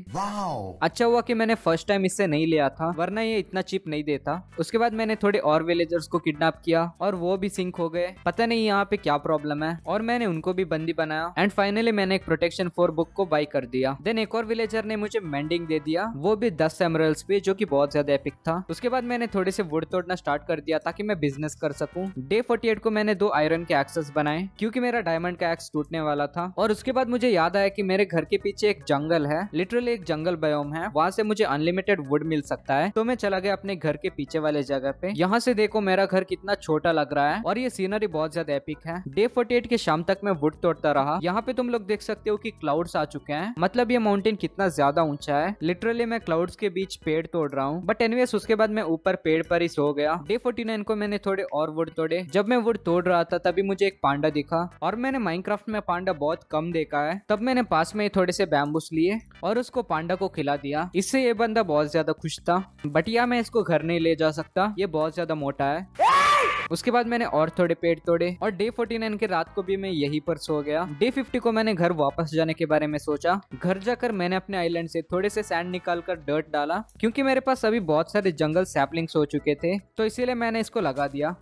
अच्छा हुआ की मैंने फर्स्ट टाइम इससे नहीं लिया था वरना ये इतना चिप नहीं देता उसके बाद मैंने थोड़े और विलेजर्स को किडनेप किया और वो भी सिंक हो गए पता नहीं यहाँ पे क्या प्रॉब्लम है और मैंने उनको भी बंदी बनाया एंड फाइनली मैंने एक प्रोटेक्शन फोर बुक को बाई कर दिया देन एक और विलेजर ने मुझे मेंडिंग दे दिया वो भी दस एमरल्स पे जो की बहुत ज्यादा एपिक था उसके बाद मैंने थोड़े से वुड तोड़ना स्टार्ट कर दिया ताकि मैं बिजनेस कर सकूं डे 48 को मैंने दो आयरन के एक्सेस बनाए क्योंकि मेरा डायमंड का एक्स टूटने वाला था और उसके बाद मुझे याद आया कि मेरे घर के पीछे एक जंगल है लिटरली एक जंगल बयोम है वहाँ से मुझे अनलिमिटेड वुड मिल सकता है तो मैं चला गया अपने घर के पीछे वाले जगह पे यहाँ से देखो मेरा घर कितना छोटा लग रहा है और ये सीनरी बहुत ज्यादा एपिक है डे फोर्टी के शाम तक मैं वुड तोड़ता रहा यहाँ पे तुम लोग देख सकते हो की क्लाउड्स आ चुके हैं मतलब ये माउंटेन कितना ज्यादा ऊंचा है लिटरली मैं क्लाउड्स के बीच पेड़ तोड़ रहा हूँ बट एनवेस उसके बाद मैं ऊपर पेड़ पर ही सो गया डे फोर्टी नाइन को मैंने थोड़े और वुड तोड़े जब मैं वुड तोड़ रहा था तभी मुझे एक पांडा दिखा और मैंने माइनक्राफ्ट में पांडा बहुत कम देखा होता है तब मैंने पास में थोड़े से बैम्बूस लिए और उसको पांडा को खिला दिया इससे ये बंदा बहुत ज्यादा खुश था बटिया मैं इसको घर नहीं ले जा सकता ये बहुत ज्यादा मोटा है उसके बाद मैंने और थोड़े पेड़ तोड़े और डे 49 के रात को भी मैं यहीं पर सो गया डे 50 को मैंने घर वापस जाने के बारे में सोचा घर जाकर मैंने अपने आइलैंड से थोड़े से सैंड निकाल कर डर्ट डाला क्योंकि मेरे पास अभी बहुत सारे जंगल सैपलिंग्स हो चुके थे तो इसीलिए मैंने इसको लगा दिया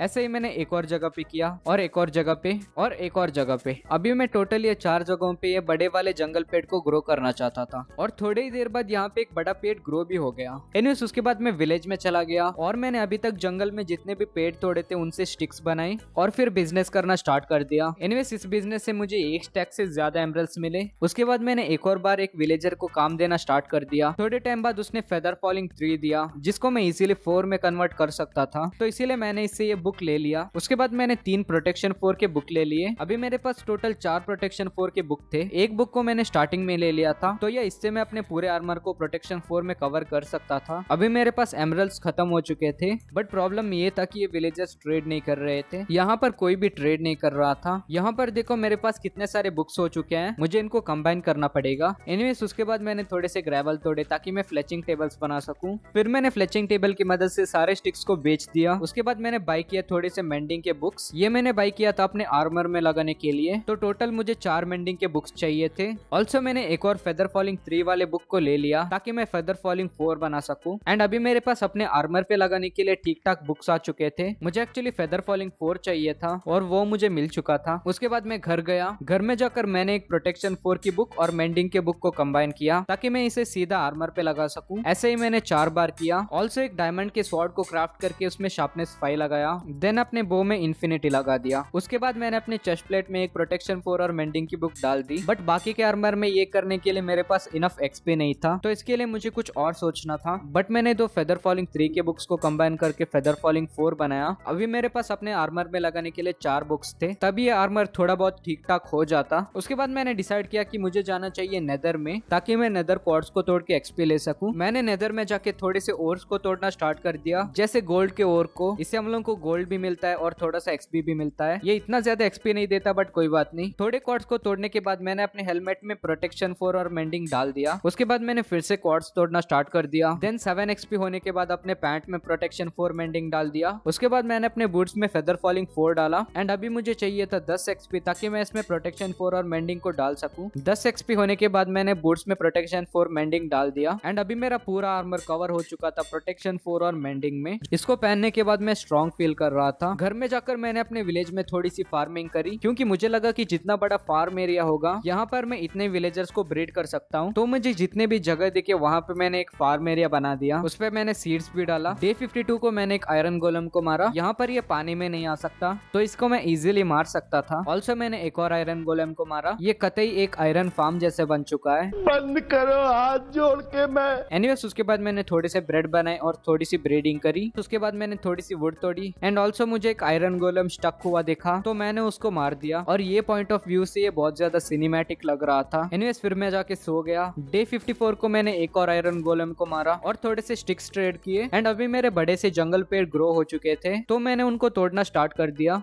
ऐसे ही मैंने एक और जगह पे किया और एक और जगह पे और एक और जगह पे अभी मैं टोटल ये चार जगहों पे ये बड़े वाले जंगल पेड़ को ग्रो करना चाहता था और थोड़ी ही देर बाद यहाँ पे एक बड़ा पेड़ ग्रो भी हो गया एनिवेज उसके बाद मैं विलेज में चला गया और मैंने अभी तक जंगल में जितने भी पेड़ तोड़े थे उनसे स्टिक्स बनाए और फिर बिजनेस करना स्टार्ट कर दिया एनिवेज इस बिजनेस से मुझे एक स्टैक से ज्यादा एमरल्स मिले उसके बाद मैंने एक और बार एक विलेजर को काम देना स्टार्ट कर दिया थोड़े टाइम बाद उसने फेदर फॉलिंग थ्री दिया जिसको मैं इजिली फोर में कन्वर्ट कर सकता था तो इसीलिए मैंने इसे ये बुक ले लिया उसके बाद मैंने तीन प्रोटेक्शन फोर के बुक ले लिए अभी मेरे पास टोटल चार प्रोटेक्शन फोर के बुक थे एक बुक को मैंने स्टार्टिंग में ले लिया था तो यह इससे मैं अपने पूरे आर्मर को प्रोटेक्शन फोर में कवर कर सकता था अभी मेरे पास एमरल्स खत्म हो चुके थे बट प्रॉब्लम ये था की ये विलेजर्स ट्रेड नहीं कर रहे थे यहाँ पर कोई भी ट्रेड नहीं कर रहा था यहाँ पर देखो मेरे पास कितने सारे बुक्स हो चुके हैं मुझे इनको कंबाइन करना पड़ेगा एनीवेज उसके बाद मैंने थोड़े से ग्रेवल तोड़े ताकि मैं फ्लैचिंग टेबल्स बना सकूं फिर मैंने फ्लैचिंग टेबल की मदद से सारे स्टिक्स को बेच दिया उसके बाद मैंने बाइक बाई किया थोड़े से मेंडिंग के बुक्स ये मैंने बाई किया था अपने आर्मर में लगाने के लिए तो टोटल मुझे चार मेंडिंग के बुक्स चाहिए थे ऑल्सो मैंने एक और फेदर फॉलिंग थ्री वाले बुक को ले लिया ताकि मैं फेदर फॉलिंग फोर बना सकू एंड अभी मेरे पास अपने आर्मर पे लगाने के लिए ठीक ठाक बुक्स आ चुके थे मुझे एक्चुअली फेदर फॉलिंग फोर चाहिए था और वो मुझे मिल चुका था उसके बाद मैं घर गया घर में जाकर मैंने एक प्रोटेक्शन फोर की बुक और मेंडिंग के बुक को कम्बाइन किया ताकि मैं इसे सीधा आर्मर पे लगा सकूं ऐसे ही मैंने चार बार किया ऑल्सो एक डायमंड के स्वॉर्ड को क्राफ्ट करके उसमें शार्पनेस फाइव लगाया लगाया देन अपने बो में इन्फिनिटी लगा दिया उसके बाद मैंने अपने चेस्ट प्लेट में एक प्रोटेक्शन फोर और मेंडिंग की बुक डाल दी बट बाकी के आर्मर में ये करने के लिए मेरे पास इनफ एक्सपी नहीं था तो इसके लिए मुझे कुछ और सोचना था बट मैंने दो फेदर फॉलिंग थ्री के बुक्स को कम्बाइन करके फेदर फॉलिंग फोर बनाया अभी मेरे पास अपने आर्मर में लगाने के लिए चार बुक्स थे तभी ये आर्मर थोड़ा बहुत ठीक ठाक हो जाता उसके बाद मैंने डिसाइड किया कि मुझे जाना चाहिए नेदर में ताकि मैं नेदर कॉर्ड्स को तोड़ के एक्सपी ले सकूं मैंने नेदर में जाके थोड़े से ओर्स को तोड़ना स्टार्ट कर दिया जैसे गोल्ड के ओर को इससे हम लोग को गोल्ड भी मिलता है और थोड़ा सा एक्सपी भी मिलता है ये इतना ज्यादा एक्सपी नहीं देता बट कोई बात नहीं थोड़े कॉर्ड्स को तोड़ने के बाद मैंने अपने हेलमेट में प्रोटेक्शन फोर और मेंडिंग डाल दिया उसके बाद मैंने फिर से कॉर्ड्स तोड़ना स्टार्ट कर दिया देन सेवन एक्सपी होने के बाद अपने पैंट में प्रोटेक्शन फोर मेंडिंग डाल दिया उसके बाद मैंने अपने बूट्स में फेदर फॉलिंग फोर डाला एंड अभी मुझे चाहिए था दस एक्सपी ताकि मैं इसमें प्रोटेक्शन फोर और मेंडिंग को डाल सकूं दस एक्सपी होने के बाद मैंने बूट्स में प्रोटेक्शन फोर मेंडिंग डाल दिया एंड अभी मेरा पूरा आर्मर कवर हो चुका था प्रोटेक्शन फोर और मेंडिंग में इसको पहनने के बाद मैं स्ट्रॉन्ग फील सेल कर रहा था घर में जाकर मैंने अपने विलेज में थोड़ी सी फार्मिंग करी क्योंकि मुझे लगा की जितना बड़ा फार्म एरिया होगा यहाँ पर मैं इतने विलेजर्स को ब्रीड कर सकता हूँ तो मुझे जितने भी जगह देखे वहाँ पे मैंने एक फार्म एरिया बना दिया उस पर मैंने सीड्स भी डाला डे फिफ्टी को मैंने एक आयरन गोलम को मारा यहाँ पर यह पानी में नहीं आ सकता तो इसको मैं इजिली मार सकता था ऑल्सो मैंने एक और आयरन गोलम को मारा ये कतई एक आयरन फार्म जैसे बन चुका है बंद करो हाथ जोड़ के मैं एनीवेज उसके बाद मैंने थोड़े से ब्रेड बनाए और थोड़ी सी ब्रीडिंग करी उसके बाद मैंने थोड़ी सी वुड तोड़ी एंड ऑल्सो मुझे एक आयरन गोलम स्टक हुआ देखा तो मैंने उसको मार दिया और ये पॉइंट ऑफ व्यू से ये बहुत ज्यादा सिनेमैटिक लग रहा था एनीवेज फिर मैं जाके सो गया डे 54 को मैंने एक और आयरन गोलम को मारा और थोड़े से स्टिक्स ट्रेड किए एंड अभी मेरे बड़े से जंगल पेड़ ग्रो हो चुके थे तो मैंने उनको तोड़ना स्टार्ट कर दिया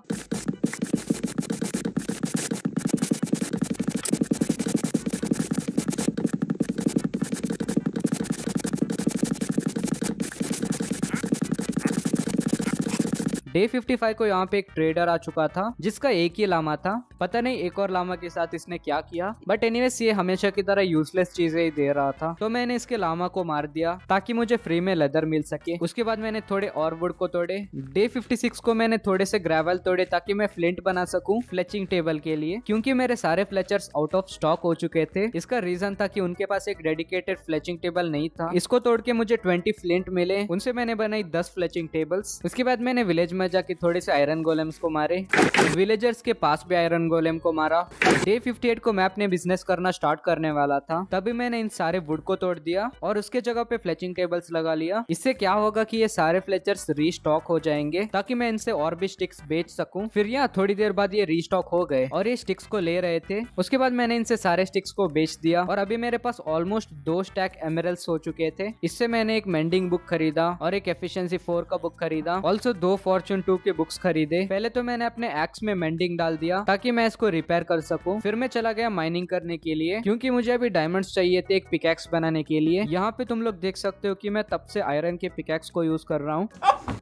डे 55 को यहाँ पे एक ट्रेडर आ चुका था जिसका एक ही लामा था पता नहीं एक और लामा के साथ इसने क्या किया बट एनी ये हमेशा की तरह यूजलेस चीजें ही दे रहा था तो मैंने इसके लामा को मार दिया ताकि मुझे फ्री में लेदर मिल सके उसके बाद मैंने थोड़े और वुड को तोड़े डे 56 को मैंने थोड़े से ग्रेवल तोड़े ताकि मैं फ्लिंट बना सकूं फ्लैचिंग टेबल के लिए क्योंकि मेरे सारे फ्लेचर्स आउट ऑफ स्टॉक हो चुके थे इसका रीजन था कि उनके पास एक डेडिकेटेड फ्लेचिंग टेबल नहीं था इसको तोड़ के मुझे ट्वेंटी फ्लिंट मिले उनसे मैंने बनाई दस फ्लेचिंग टेबल्स उसके बाद मैंने विलेज में में जाके थोड़े से आयरन गोलेम्स को मारे विलेजर्स के पास भी आयरन गोलेम को मारा डे 58 को मैं अपने बिजनेस करना स्टार्ट करने वाला था तभी मैंने इन सारे वुड को तोड़ दिया और उसके जगह पे फ्लेचिंग केबल्स लगा लिया इससे क्या होगा कि ये सारे फ्लेचर्स रीस्टॉक हो जाएंगे ताकि मैं इनसे और भी स्टिक्स बेच सकूं फिर यहाँ थोड़ी देर बाद ये रीस्टॉक हो गए और ये स्टिक्स को ले रहे थे उसके बाद मैंने इनसे सारे स्टिक्स को बेच दिया और अभी मेरे पास ऑलमोस्ट दो स्टैक एमरल्स हो चुके थे इससे मैंने एक मेंडिंग बुक खरीदा और एक एफिशिएंसी फोर का बुक खरीदा ऑल्सो दो फॉर्चून सेक्शन टू के बुक्स खरीदे पहले तो मैंने अपने एक्स में मेंडिंग डाल दिया ताकि मैं इसको रिपेयर कर सकूं फिर मैं चला गया माइनिंग करने के लिए क्योंकि मुझे अभी डायमंड्स चाहिए थे एक पिकेक्स बनाने के लिए यहाँ पे तुम लोग देख सकते हो कि मैं तब से आयरन के पिकेक्स को यूज कर रहा हूँ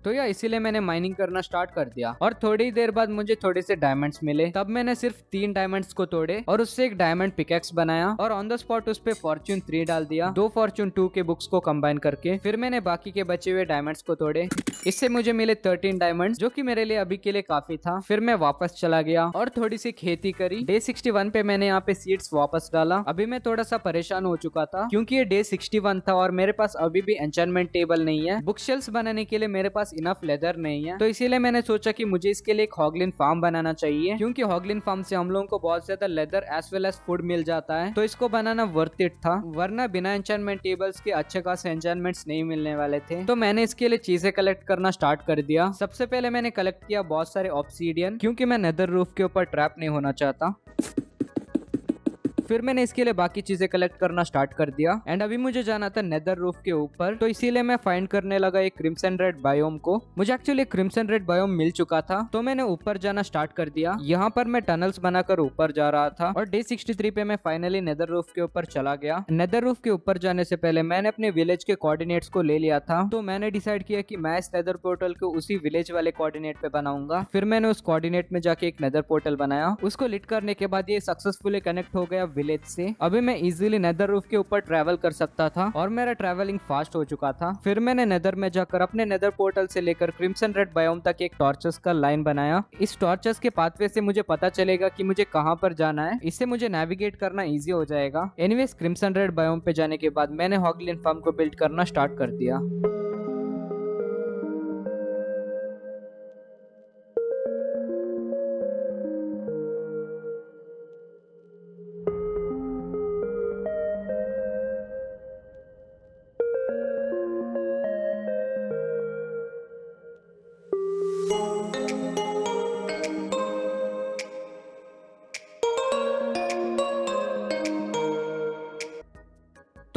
तो या इसीलिए मैंने माइनिंग करना स्टार्ट कर दिया और थोड़ी देर बाद मुझे थोड़े से डायमंड्स मिले तब मैंने सिर्फ तीन डायमंड्स को तोड़े और उससे एक डायमंड पिकेक्स बनाया और ऑन द स्पॉट उस पर फॉर्च्यून थ्री डाल दिया दो फॉर्च्यून टू के बुक्स को कंबाइन करके फिर मैंने बाकी के बचे हुए डायमंड्स को तोड़े इससे मुझे मिले थर्टीन डायमंड मोमेंट्स जो कि मेरे लिए अभी के लिए काफी था फिर मैं वापस चला गया और थोड़ी सी खेती करी डे सिक्सटी वन पे मैंने यहाँ पे सीड्स वापस डाला अभी मैं थोड़ा सा परेशान हो चुका था क्योंकि ये डे सिक्सटी वन था और मेरे पास अभी भी एंचमेंट टेबल नहीं है बुक शेल्स बनाने के लिए मेरे पास इनफ लेदर नहीं है तो इसीलिए मैंने सोचा की मुझे इसके लिए एक हॉगलिन फार्म बनाना चाहिए क्योंकि हॉगलिन फार्म से हम लोगों को बहुत ज्यादा leather as well as food मिल जाता है तो इसको बनाना वर्थ इट था वरना बिना एंचमेंट टेबल्स के अच्छे खास एंचमेंट्स नहीं मिलने वाले थे तो मैंने इसके लिए चीजें कलेक्ट करना स्टार्ट कर दिया सबसे सबसे पहले मैंने कलेक्ट किया बहुत सारे ऑप्सीडियन क्योंकि मैं नेदर रूफ के ऊपर ट्रैप नहीं होना चाहता फिर मैंने इसके लिए बाकी चीजें कलेक्ट करना स्टार्ट कर दिया एंड अभी मुझे जाना था नेदर रूफ के ऊपर तो इसीलिए मैं फाइंड करने लगा एक क्रिम्सन रेड बायोम को मुझे एक्चुअली क्रिम्सन रेड बायोम मिल चुका था तो मैंने ऊपर जाना स्टार्ट कर दिया यहाँ पर मैं टनल्स बनाकर ऊपर जा रहा था और डे सिक्सटी पे मैं फाइनली नेदर रूफ के ऊपर चला गया नेदर रूफ के ऊपर जाने से पहले मैंने अपने विलेज के कोऑर्डिनेट्स को ले लिया था तो मैंने डिसाइड किया कि मैं इस नेदर पोर्टल को उसी विलेज वाले कोऑर्डिनेट पे बनाऊंगा फिर मैंने उस कोऑर्डिनेट में जाके एक नेदर पोर्टल बनाया उसको लिट करने के बाद ये सक्सेसफुली कनेक्ट हो गया विलेज से अभी मैं इजिली नेदर रूफ के ऊपर ट्रेवल कर सकता था और मेरा ट्रेवलिंग फास्ट हो चुका था फिर मैंने नेदर में जाकर अपने नेदर पोर्टल से लेकर क्रिम्सन रेड बायोम तक एक टॉर्चस का लाइन बनाया इस टॉर्चस के पाथवे से मुझे पता चलेगा की मुझे कहाँ पर जाना है इससे मुझे नेविगेट करना ईजी हो जाएगा एनीवेज क्रिम्सन रेड बायोम पे जाने के बाद मैंने हॉगलिन फार्म को बिल्ड करना स्टार्ट कर दिया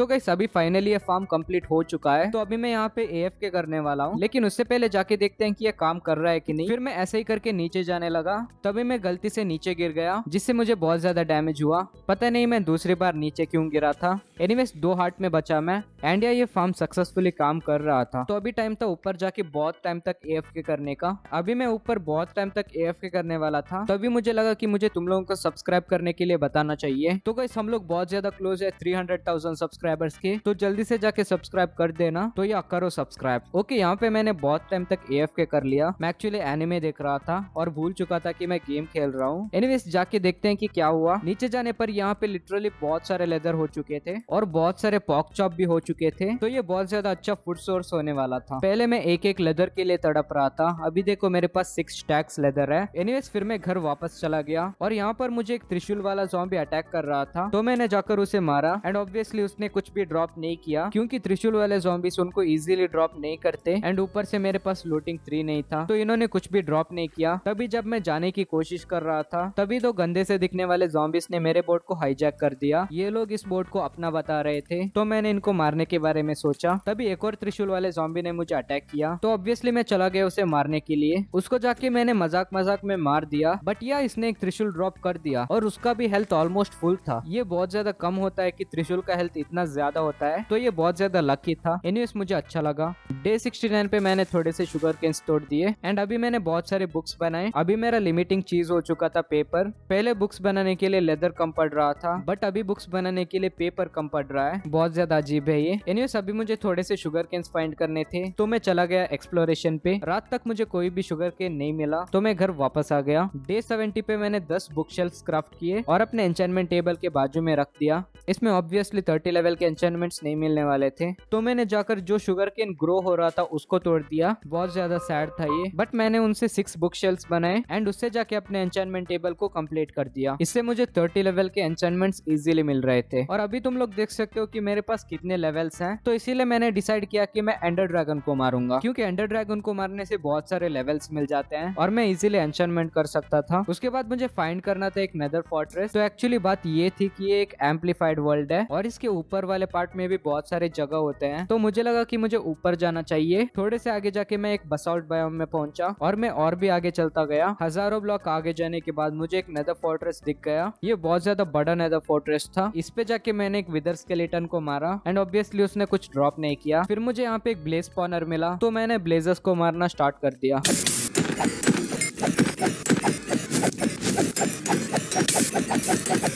गई अभी फाइनली ये फार्म कंप्लीट हो चुका है तो अभी मैं यहाँ पे ए के करने वाला हूँ लेकिन उससे पहले जाके देखते हैं की ये काम कर रहा है की नहीं फिर मैं ऐसे ही करके नीचे जाने लगा तभी मैं गलती से नीचे गिर गया जिससे मुझे बहुत ज्यादा डैमेज हुआ पता नहीं मैं दूसरी बार नीचे क्यूँ गिरा था एनी दो हार्ट में बचा मैं एंड ये फार्म सक्सेसफुली काम कर रहा था तो अभी टाइम था ऊपर जाके बहुत टाइम तक ए के करने का अभी मैं ऊपर बहुत टाइम तक ए के करने वाला था तभी मुझे लगा की मुझे तुम लोगों को सब्सक्राइब करने के लिए बताना चाहिए तो गई हम लोग बहुत ज्यादा क्लोज है three hundred thousand subscribe subscribers के तो जल्दी से जाके सब्सक्राइब कर देना तो या करो सब्सक्राइब ओके यहाँ पे मैंने बहुत टाइम तक ए के कर लिया मैं एक्चुअली एनिमे देख रहा था और भूल चुका था की मैं गेम खेल रहा हूँ एनीवेज जाके देखते हैं की क्या हुआ नीचे जाने पर यहाँ पे लिटरली बहुत सारे लेदर हो चुके थे और बहुत सारे पॉक चॉप भी हो चुके थे तो ये बहुत ज्यादा अच्छा फूड सोर्स होने वाला था पहले मैं एक एक लेदर के लिए तड़प रहा था अभी देखो मेरे पास सिक्स टैक्स लेदर है एनीवेज फिर मैं घर वापस चला गया और यहाँ पर मुझे एक त्रिशूल वाला जॉम्बी अटैक कर रहा था तो मैंने जाकर उसे मारा एंड ऑब्वियसली उसने कुछ कुछ भी ड्रॉप नहीं किया क्योंकि त्रिशूल वाले जोम्बिस उनको इजिली ड्रॉप नहीं करते एंड ऊपर से मेरे पास लूटिंग थ्री नहीं था तो इन्होंने कुछ भी ड्रॉप नहीं किया तभी जब मैं जाने की कोशिश कर रहा था तभी दो तो गंदे से दिखने वाले जॉम्बिस ने मेरे बोट को हाईजैक कर दिया ये लोग इस बोट को अपना बता रहे थे तो मैंने इनको मारने के बारे में सोचा तभी एक और त्रिशूल वाले जॉम्बी ने मुझे अटैक किया तो ऑब्वियसली मैं चला गया उसे मारने के लिए उसको जाके मैंने मजाक मजाक में मार दिया बट या इसने एक त्रिशूल ड्रॉप कर दिया और उसका भी हेल्थ ऑलमोस्ट फुल था ये बहुत ज्यादा कम होता है की त्रिशूल का हेल्थ इतना ज्यादा होता है तो ये बहुत ज्यादा लकी था एनीवेज मुझे अच्छा लगा डे सिक्सटी नाइन पे मैंने थोड़े से शुगर केन्स तोड़ दिए एंड अभी मैंने बहुत सारे बुक्स बनाए अभी मेरा लिमिटिंग चीज हो चुका था पेपर पहले बुक्स बनाने के लिए लेदर कम पड़ रहा था बट अभी बुक्स बनाने के लिए पेपर कम पड़ रहा है बहुत ज्यादा अजीब है ये एनीवेज अभी मुझे थोड़े से शुगर केन्स फाइंड करने थे तो मैं चला गया एक्सप्लोरेशन पे रात तक मुझे कोई भी शुगर केन नहीं मिला तो मैं घर वापस आ गया डे सेवेंटी पे मैंने दस बुक क्राफ्ट किए और अपने एंचाइनमेंट टेबल के बाजू में रख दिया इसमें ऑब्वियसली थर्टी लेवल के एंचमेंट्स नहीं मिलने वाले थे तो मैंने जाकर जो शुगर केन ग्रो हो रहा था उसको तोड़ दिया बहुत ज्यादा सैड था ये बट मैंने उनसे सिक्स बुक शेल्स बनाए एंड उससे जाके अपने एंचमेंट टेबल को कम्प्लीट कर दिया इससे मुझे थर्टी लेवल के एंचमेंट्स इजिली मिल रहे थे और अभी तुम लोग देख सकते हो की मेरे पास कितने लेवल्स है तो इसीलिए मैंने डिसाइड किया कि मैं एंडर ड्रैगन को मारूंगा क्यूँकी एंडर ड्रैगन को मारने से बहुत सारे लेवल्स मिल जाते हैं और मैं इजिली एंचमेंट कर सकता था उसके बाद मुझे फाइंड करना था एक नेदर फोर्ट्रेस तो एक्चुअली बात ये थी कि ये एक एम्पलीफाइड वर्ल्ड है और इसके ऊपर वाले वाले पार्ट में भी बहुत सारे जगह होते हैं तो मुझे लगा की मुझे ऊपर जाना चाहिए थोड़े से आगे जाके मैं एक बसआउट बायोम में पहुंचा और मैं और भी आगे चलता गया हजारों ब्लॉक आगे जाने के बाद मुझे एक नेदर फोर्ट्रेस दिख गया ये बहुत ज्यादा बड़ा नेदर फोर्ट्रेस था इस पे जाके मैंने एक विदर स्केलेटन को मारा एंड ऑब्वियसली उसने कुछ ड्रॉप नहीं किया फिर मुझे यहाँ पे एक ब्लेज पॉनर मिला तो मैंने ब्लेजर्स को मारना स्टार्ट कर दिया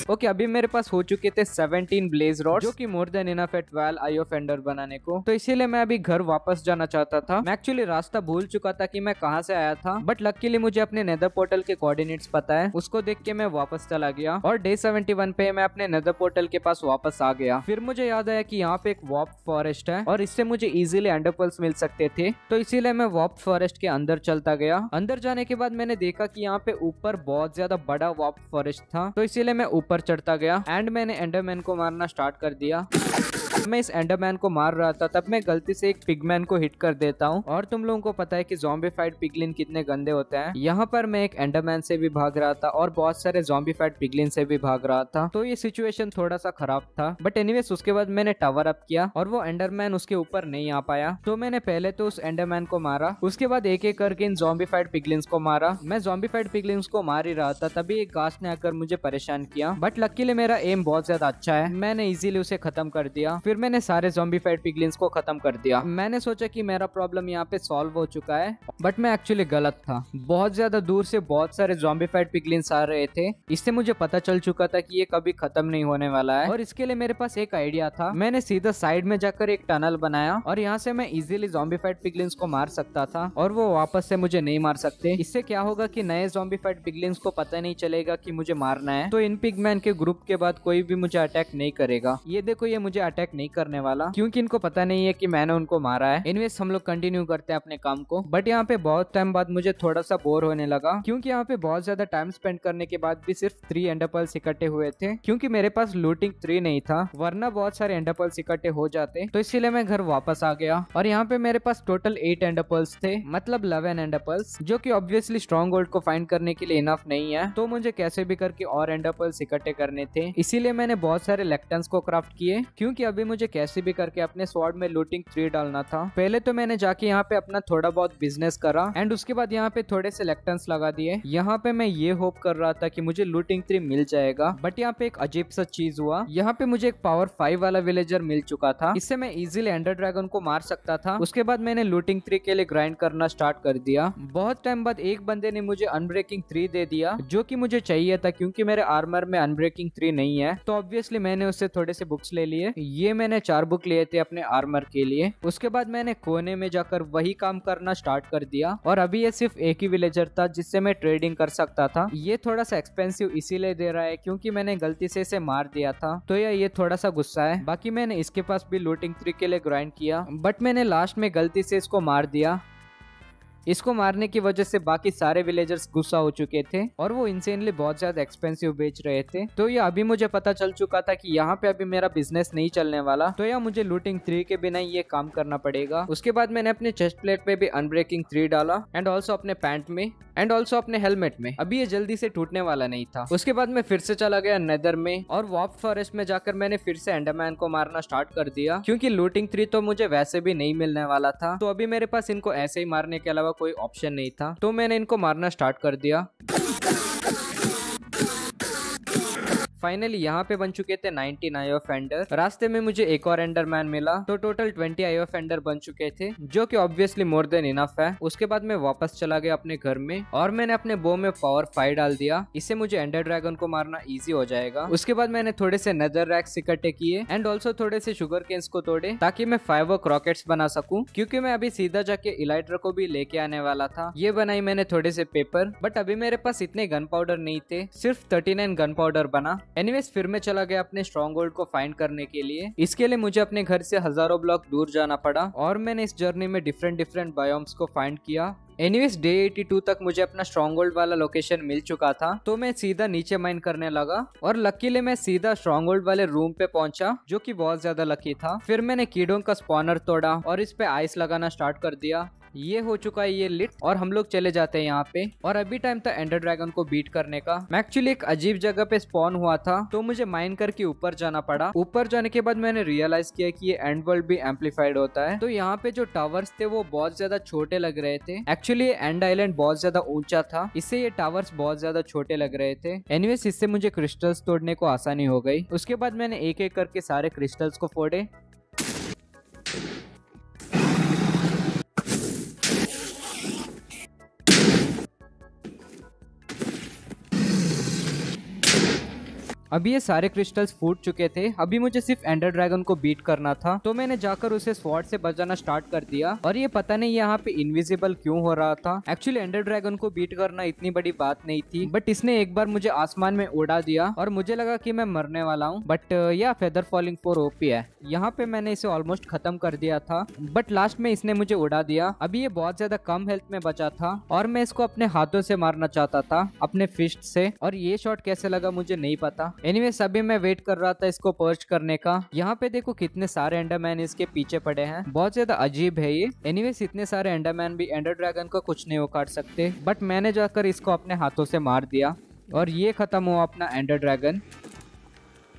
ओके अभी मेरे पास हो चुके थे 17 ब्लेज रॉड जो कि more than enough eight well eye of ender बनाने को तो इसीलिए मैं अभी घर वापस जाना चाहता था मैं एक्चुअली रास्ता भूल चुका था कि मैं कहाँ से आया था बट लकीली मुझे अपने नेदर पोर्टल के कोऑर्डिनेट्स पता है उसको देख के मैं वापस चला गया और डे वन पे मैं अपने नेदर पोर्टल के पास वापस आ गया फिर मुझे याद आया कि यहाँ पे एक वॉप फॉरेस्ट है और इससे मुझे इजिली एंडरपल्स मिल सकते थे तो इसीलिए मैं वॉप फॉरेस्ट के अंदर चलता गया अंदर जाने के बाद मैंने देखा कि यहाँ पे ऊपर बहुत ज्यादा बड़ा वॉप फॉरेस्ट था तो इसीलिए मैं ऊपर चढ़ता गया एंड मैंने एंडरमैन को मारना स्टार्ट कर दिया जब मैं इस एंडरमैन को मार रहा था तब मैं गलती से एक पिगमैन को हिट कर देता हूँ और तुम लोगों को पता है की जॉम्बीफाइड पिगलिन कितने गंदे होते हैं यहाँ पर मैं एक एंडरमैन से भी भाग रहा था और बहुत सारे जॉम्बीफाइड पिगलिन से भी भाग रहा था तो ये सिचुएशन थोड़ा सा खराब था बट एनीवेज उसके बाद मैंने टावर अप किया और वो एंडरमैन उसके ऊपर नहीं आ पाया तो मैंने पहले तो उस एंडरमैन को मारा उसके बाद एक एक करके इन जॉम्बीफाइड पिगलिन को मारा मैं जॉम्बीफाइड पिगलिन को मार ही रहा था तभी एक गास ने आकर मुझे परेशान किया बट लकीली मेरा एम बहुत ज्यादा अच्छा है मैंने इजिली उसे खत्म कर दिया फिर फिर मैंने सारे जोम्बी फाइट पिगलिन को खत्म कर दिया मैंने सोचा की मेरा प्रॉब्लम यहाँ पे सोल्व हो चुका है बट मैं एक्चुअली गलत था बहुत ज्यादा दूर से बहुत सारे जोम्बी फाइट पिगलिन आ रहे थे इससे मुझे पता चल चुका था की ये कभी खत्म नहीं होने वाला है और इसके लिए मेरे पास एक आइडिया था मैंने सीधा साइड में जाकर एक टनल बनाया और यहाँ से मैं इजिली फाइट पिगलिन को मार सकता था और वो वापस से मुझे नहीं मार सकते इससे क्या होगा कि नए जोम्बी फाइट पिगलिन को पता नहीं चलेगा कि मुझे मारना है तो इन पिगमैन के ग्रुप के बाद कोई भी मुझे अटैक नहीं करेगा ये देखो ये मुझे अटैक नहीं करने वाला क्योंकि इनको पता नहीं है कि मैंने उनको मारा है इनवेस हम लोग कंटिन्यू करते हैं अपने काम को बट यहाँ पे बहुत टाइम बाद मुझे थोड़ा सा बोर होने लगा क्योंकि यहाँ पे बहुत ज्यादा टाइम स्पेंड करने के बाद भी सिर्फ थ्री एंडरपल्स इकट्ठे हुए थे क्योंकि मेरे पास लूटिंग थ्री नहीं था वरना बहुत सारे एंडरपल्स इकट्ठे हो जाते तो इसीलिए मैं घर वापस आ गया और यहाँ पे मेरे पास टोटल एट एंडरपल्स थे मतलब लेवन एंडपल्स जो की ऑब्वियसली स्ट्रॉन्ग होल्ड को फाइंड करने के लिए इनफ नहीं है तो मुझे कैसे भी करके और एंडपल्स इकट्ठे करने थे इसीलिए मैंने बहुत सारे लेक्टन्स को क्राफ्ट किए क्योंकि अभी मुझे कैसे भी करके अपने स्वाड में लूटिंग थ्री डालना था पहले तो मैंने जाके यहाँ पे अपना थोड़ा बहुत बिजनेस करा एंड उसके बाद यहाँ पे थोड़े लेक्टन्स लगा दिए यहाँ पे मैं ये होप कर रहा था की मुझे लूटिंग थ्री मिल जाएगा बट यहाँ पे एक अजीब सा चीज हुआ यहाँ पे मुझे एक पावर फाइव वाला विलेजर मिल चुका था इससे मैं इजिली एंडर ड्रैगन को मार सकता था उसके बाद मैंने लूटिंग थ्री के लिए ग्राइंड करना स्टार्ट कर दिया बहुत टाइम बाद एक बंदे ने मुझे अनब्रेकिंग थ्री दे दिया जो की मुझे चाहिए था क्योंकि मेरे आर्मर में अनब्रेकिंग थ्री नहीं है तो ऑब्वियसली मैंने उससे थोड़े से बुक्स ले लिए ये मैंने चार बुक लिए थे अपने आर्मर के लिए उसके बाद मैंने कोने में जाकर वही काम करना स्टार्ट कर दिया और अभी ये सिर्फ एक ही विलेजर था जिससे मैं ट्रेडिंग कर सकता था ये थोड़ा सा एक्सपेंसिव इसीलिए दे रहा है क्योंकि मैंने गलती से इसे मार दिया था तो यह ये थोड़ा सा गुस्सा है बाकी मैंने इसके पास भी लूटिंग थ्री के लिए ग्राइंड किया बट मैंने लास्ट में गलती से इसको मार दिया इसको मारने की वजह से बाकी सारे विलेजर्स गुस्सा हो चुके थे और वो इंसेनली बहुत ज्यादा एक्सपेंसिव बेच रहे थे तो यह अभी मुझे पता चल चुका था कि यहाँ पे अभी मेरा बिजनेस नहीं चलने वाला तो यह मुझे लूटिंग थ्री के बिना ये काम करना पड़ेगा उसके बाद मैंने अपने चेस्ट प्लेट पे भी अनब्रेकिंग थ्री डाला एंड ऑल्सो अपने पैंट में एंड ऑल्सो अपने हेलमेट में अभी ये जल्दी से टूटने वाला नहीं था उसके बाद मैं फिर से चला गया नेदर में और वॉप फॉरेस्ट में जाकर मैंने फिर से एंडमैन को मारना स्टार्ट कर दिया क्योंकि लूटिंग थ्री तो मुझे वैसे भी नहीं मिलने वाला था तो अभी मेरे पास इनको ऐसे ही मारने के अलावा कोई ऑप्शन नहीं था तो मैंने इनको मारना स्टार्ट कर दिया फाइनली यहाँ पे बन चुके थे 19 आई ऑफ एंडर रास्ते में मुझे एक और एंडरमैन मिला तो टोटल 20 आई ऑफ एंडर बन चुके थे जो कि ऑब्वियसली मोर देन इनफ है उसके बाद मैं वापस चला गया अपने घर में और मैंने अपने बो में पावर फाइव डाल दिया इससे मुझे एंडर ड्रैगन को मारना ईजी हो जाएगा उसके बाद मैंने थोड़े से नदर रैक्स इकट्ठे किए एंड ऑल्सो थोड़े से शुगर केन्स को तोड़े ताकि मैं फाइव रॉकेट्स बना सकूँ क्यूकी मैं अभी सीधा जाके इलाइटर को भी लेके आने वाला था ये बनाई मैंने थोड़े से पेपर बट अभी मेरे पास इतने गन पाउडर नहीं थे सिर्फ नाइन गन पाउडर बना एनीवेज फिर मैं चला गया अपने स्ट्रॉन्ग होल्ड को फाइंड करने के लिए इसके लिए मुझे अपने घर से हजारों ब्लॉक दूर जाना पड़ा और मैंने इस जर्नी में डिफरेंट डिफरेंट बायोम्स को फाइंड किया एनीवेज डे 82 तक मुझे अपना स्ट्रॉन्ग होल्ड वाला लोकेशन मिल चुका था तो मैं सीधा नीचे माइन करने लगा और लकीली मैं सीधा स्ट्रॉन्ग होल्ड वाले रूम पे पहुंचा जो कि बहुत ज्यादा लकी था फिर मैंने कीड़ों का स्पॉनर तोड़ा और इस पे आइस लगाना स्टार्ट कर दिया ये हो चुका है ये लिट और हम लोग चले जाते हैं यहाँ पे और अभी टाइम था एंडर ड्रैगन को बीट करने का मैं एक्चुअली एक अजीब जगह पे स्पॉन हुआ था तो मुझे माइन करके ऊपर जाना पड़ा ऊपर जाने के बाद मैंने रियलाइज किया कि ये एंड वर्ल्ड भी एम्पलीफाइड होता है तो यहाँ पे जो टावर्स थे वो बहुत ज्यादा छोटे लग रहे थे एक्चुअली ये एंड आईलैंड बहुत ज्यादा ऊंचा था इससे ये टावर्स बहुत ज्यादा छोटे लग रहे थे एनीवेज इससे मुझे क्रिस्टल्स तोड़ने को आसानी हो गई उसके बाद मैंने एक एक करके सारे क्रिस्टल्स को फोड़े अभी ये सारे क्रिस्टल्स फूट चुके थे अभी मुझे सिर्फ एंडर ड्रैगन को बीट करना था तो मैंने जाकर उसे स्वॉर्ड से बचाना स्टार्ट कर दिया और ये पता नहीं यहाँ पे इनविजिबल क्यों हो रहा था एक्चुअली एंडर ड्रैगन को बीट करना इतनी बड़ी बात नहीं थी बट इसने एक बार मुझे आसमान में उड़ा दिया और मुझे लगा की मैं मरने वाला हूँ बट यह फेदर फॉलिंग फोर ओपी है यहाँ पे मैंने इसे ऑलमोस्ट खत्म कर दिया था बट लास्ट में इसने मुझे उड़ा दिया अभी ये बहुत ज्यादा कम हेल्थ में बचा था और मैं इसको अपने हाथों से मारना चाहता था अपने फिस्ट से और ये शॉट कैसे लगा मुझे नहीं पता एनीवे anyway, सभी मैं वेट कर रहा था इसको पर्च करने का यहाँ पे देखो कितने सारे एंडरमैन इसके पीछे पड़े हैं बहुत ज्यादा अजीब है ये एनीवेज इतने सारे एंडरमैन भी एंडर ड्रैगन को कुछ नहीं उखाड़ सकते बट मैंने जाकर इसको अपने हाथों से मार दिया और ये खत्म हुआ अपना एंडर ड्रैगन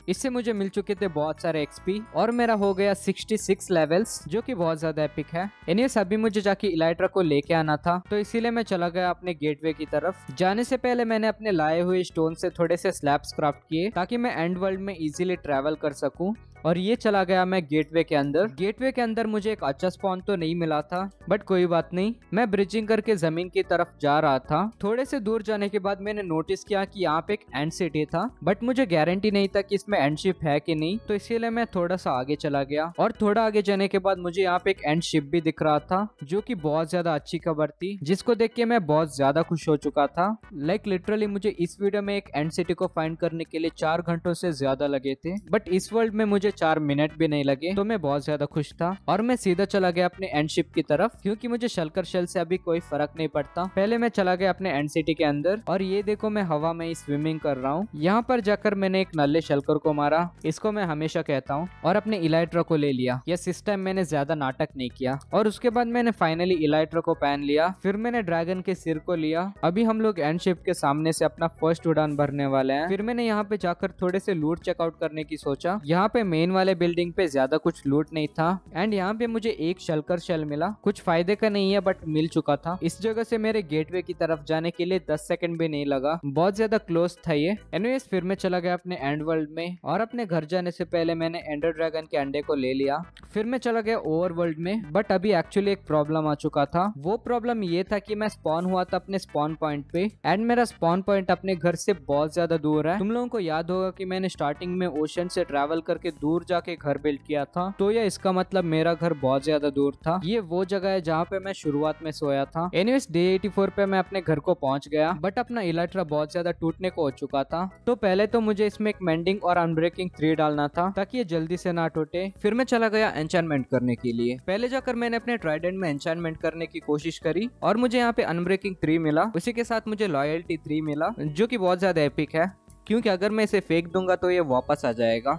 इससे मुझे मिल चुके थे बहुत सारे एक्सपी और मेरा हो गया 66 लेवल्स जो कि बहुत ज्यादा एपिक है एनियस अभी मुझे जाके इलाइट्रा को लेके आना था तो इसीलिए मैं चला गया अपने गेटवे की तरफ जाने से पहले मैंने अपने लाए हुए स्टोन से थोड़े से स्लैब्स क्राफ्ट किए ताकि मैं एंड वर्ल्ड में इजिली ट्रेवल कर सकूँ और ये चला गया मैं गेटवे के अंदर गेटवे के अंदर मुझे एक अच्छा स्पॉन तो नहीं मिला था बट कोई बात नहीं मैं ब्रिजिंग करके जमीन की तरफ जा रहा था थोड़े से दूर जाने के बाद मैंने नोटिस किया कि यहाँ पे एक एंड सिटी था बट मुझे गारंटी नहीं था कि इसमें एंड शिप है कि नहीं तो इसीलिए मैं थोड़ा सा आगे चला गया और थोड़ा आगे जाने के बाद मुझे यहाँ पे एक एंड शिप भी दिख रहा था जो की बहुत ज्यादा अच्छी खबर थी जिसको देख के मैं बहुत ज्यादा खुश हो चुका था लाइक लिटरली मुझे इस वीडियो में एक एंड सिटी को फाइंड करने के लिए चार घंटों से ज्यादा लगे थे बट इस वर्ल्ड में मुझे चार मिनट भी नहीं लगे तो मैं बहुत ज्यादा खुश था और मैं सीधा चला गया अपने एंड शिप की तरफ क्योंकि मुझे शलकर शेल से अभी कोई फर्क नहीं पड़ता पहले मैं चला गया अपने एंड सिटी के अंदर और ये देखो मैं हवा में स्विमिंग कर रहा हूँ यहाँ पर जाकर मैंने एक नल्ले शलकर को मारा इसको मैं हमेशा कहता हूँ और अपने इलाइट्रा को ले लिया यह सिस्टम मैंने ज्यादा नाटक नहीं किया और उसके बाद मैंने फाइनली इलाइट्रो को पहन लिया फिर मैंने ड्रैगन के सिर को लिया अभी हम लोग एंड शिप के सामने से अपना फर्स्ट उड़ान भरने वाले हैं फिर मैंने यहाँ पे जाकर थोड़े से लूट चेकआउट करने की सोचा यहाँ पे मेन मेन वाले बिल्डिंग पे ज्यादा कुछ लूट नहीं था एंड यहाँ पे मुझे एक शलकर शेल मिला कुछ फायदे का नहीं है बट मिल चुका था इस जगह से मेरे गेटवे की तरफ जाने के लिए दस सेकंड भी नहीं लगा बहुत ज्यादा क्लोज था ये एनीवेज फिर मैं चला गया अपने एंड वर्ल्ड में और अपने घर जाने से पहले मैंने एंडर ड्रैगन के अंडे को ले लिया फिर मैं चला गया ओवर वर्ल्ड में बट अभी एक्चुअली एक प्रॉब्लम आ चुका था वो प्रॉब्लम ये था कि मैं स्पॉन हुआ था अपने स्पॉन पॉइंट पे एंड मेरा स्पॉन पॉइंट अपने घर से बहुत ज्यादा दूर है तुम लोगों को याद होगा कि मैंने स्टार्टिंग में ओशन से ट्रेवल करके दूर दूर जाके घर बिल्ड किया था तो यह इसका मतलब मेरा घर बहुत ज्यादा दूर था ये वो जगह है जहाँ पे मैं शुरुआत में सोया था एनीवेज डे एटी फोर पे मैं अपने घर को पहुंच गया बट अपना इलेक्ट्रा बहुत ज्यादा टूटने को हो चुका था तो पहले तो मुझे इसमें एक मेंडिंग और अनब्रेकिंग थ्री डालना था ताकि ये जल्दी से ना टूटे फिर मैं चला गया एंचाइनमेंट करने के लिए पहले जाकर मैंने अपने ट्राइडेंट में एंचाइनमेंट करने की कोशिश करी और मुझे यहाँ पे अनब्रेकिंग थ्री मिला उसी के साथ मुझे लॉयल्टी थ्री मिला जो की बहुत ज्यादा एपिक है क्योंकि अगर मैं इसे फेंक दूंगा तो ये वापस आ जाएगा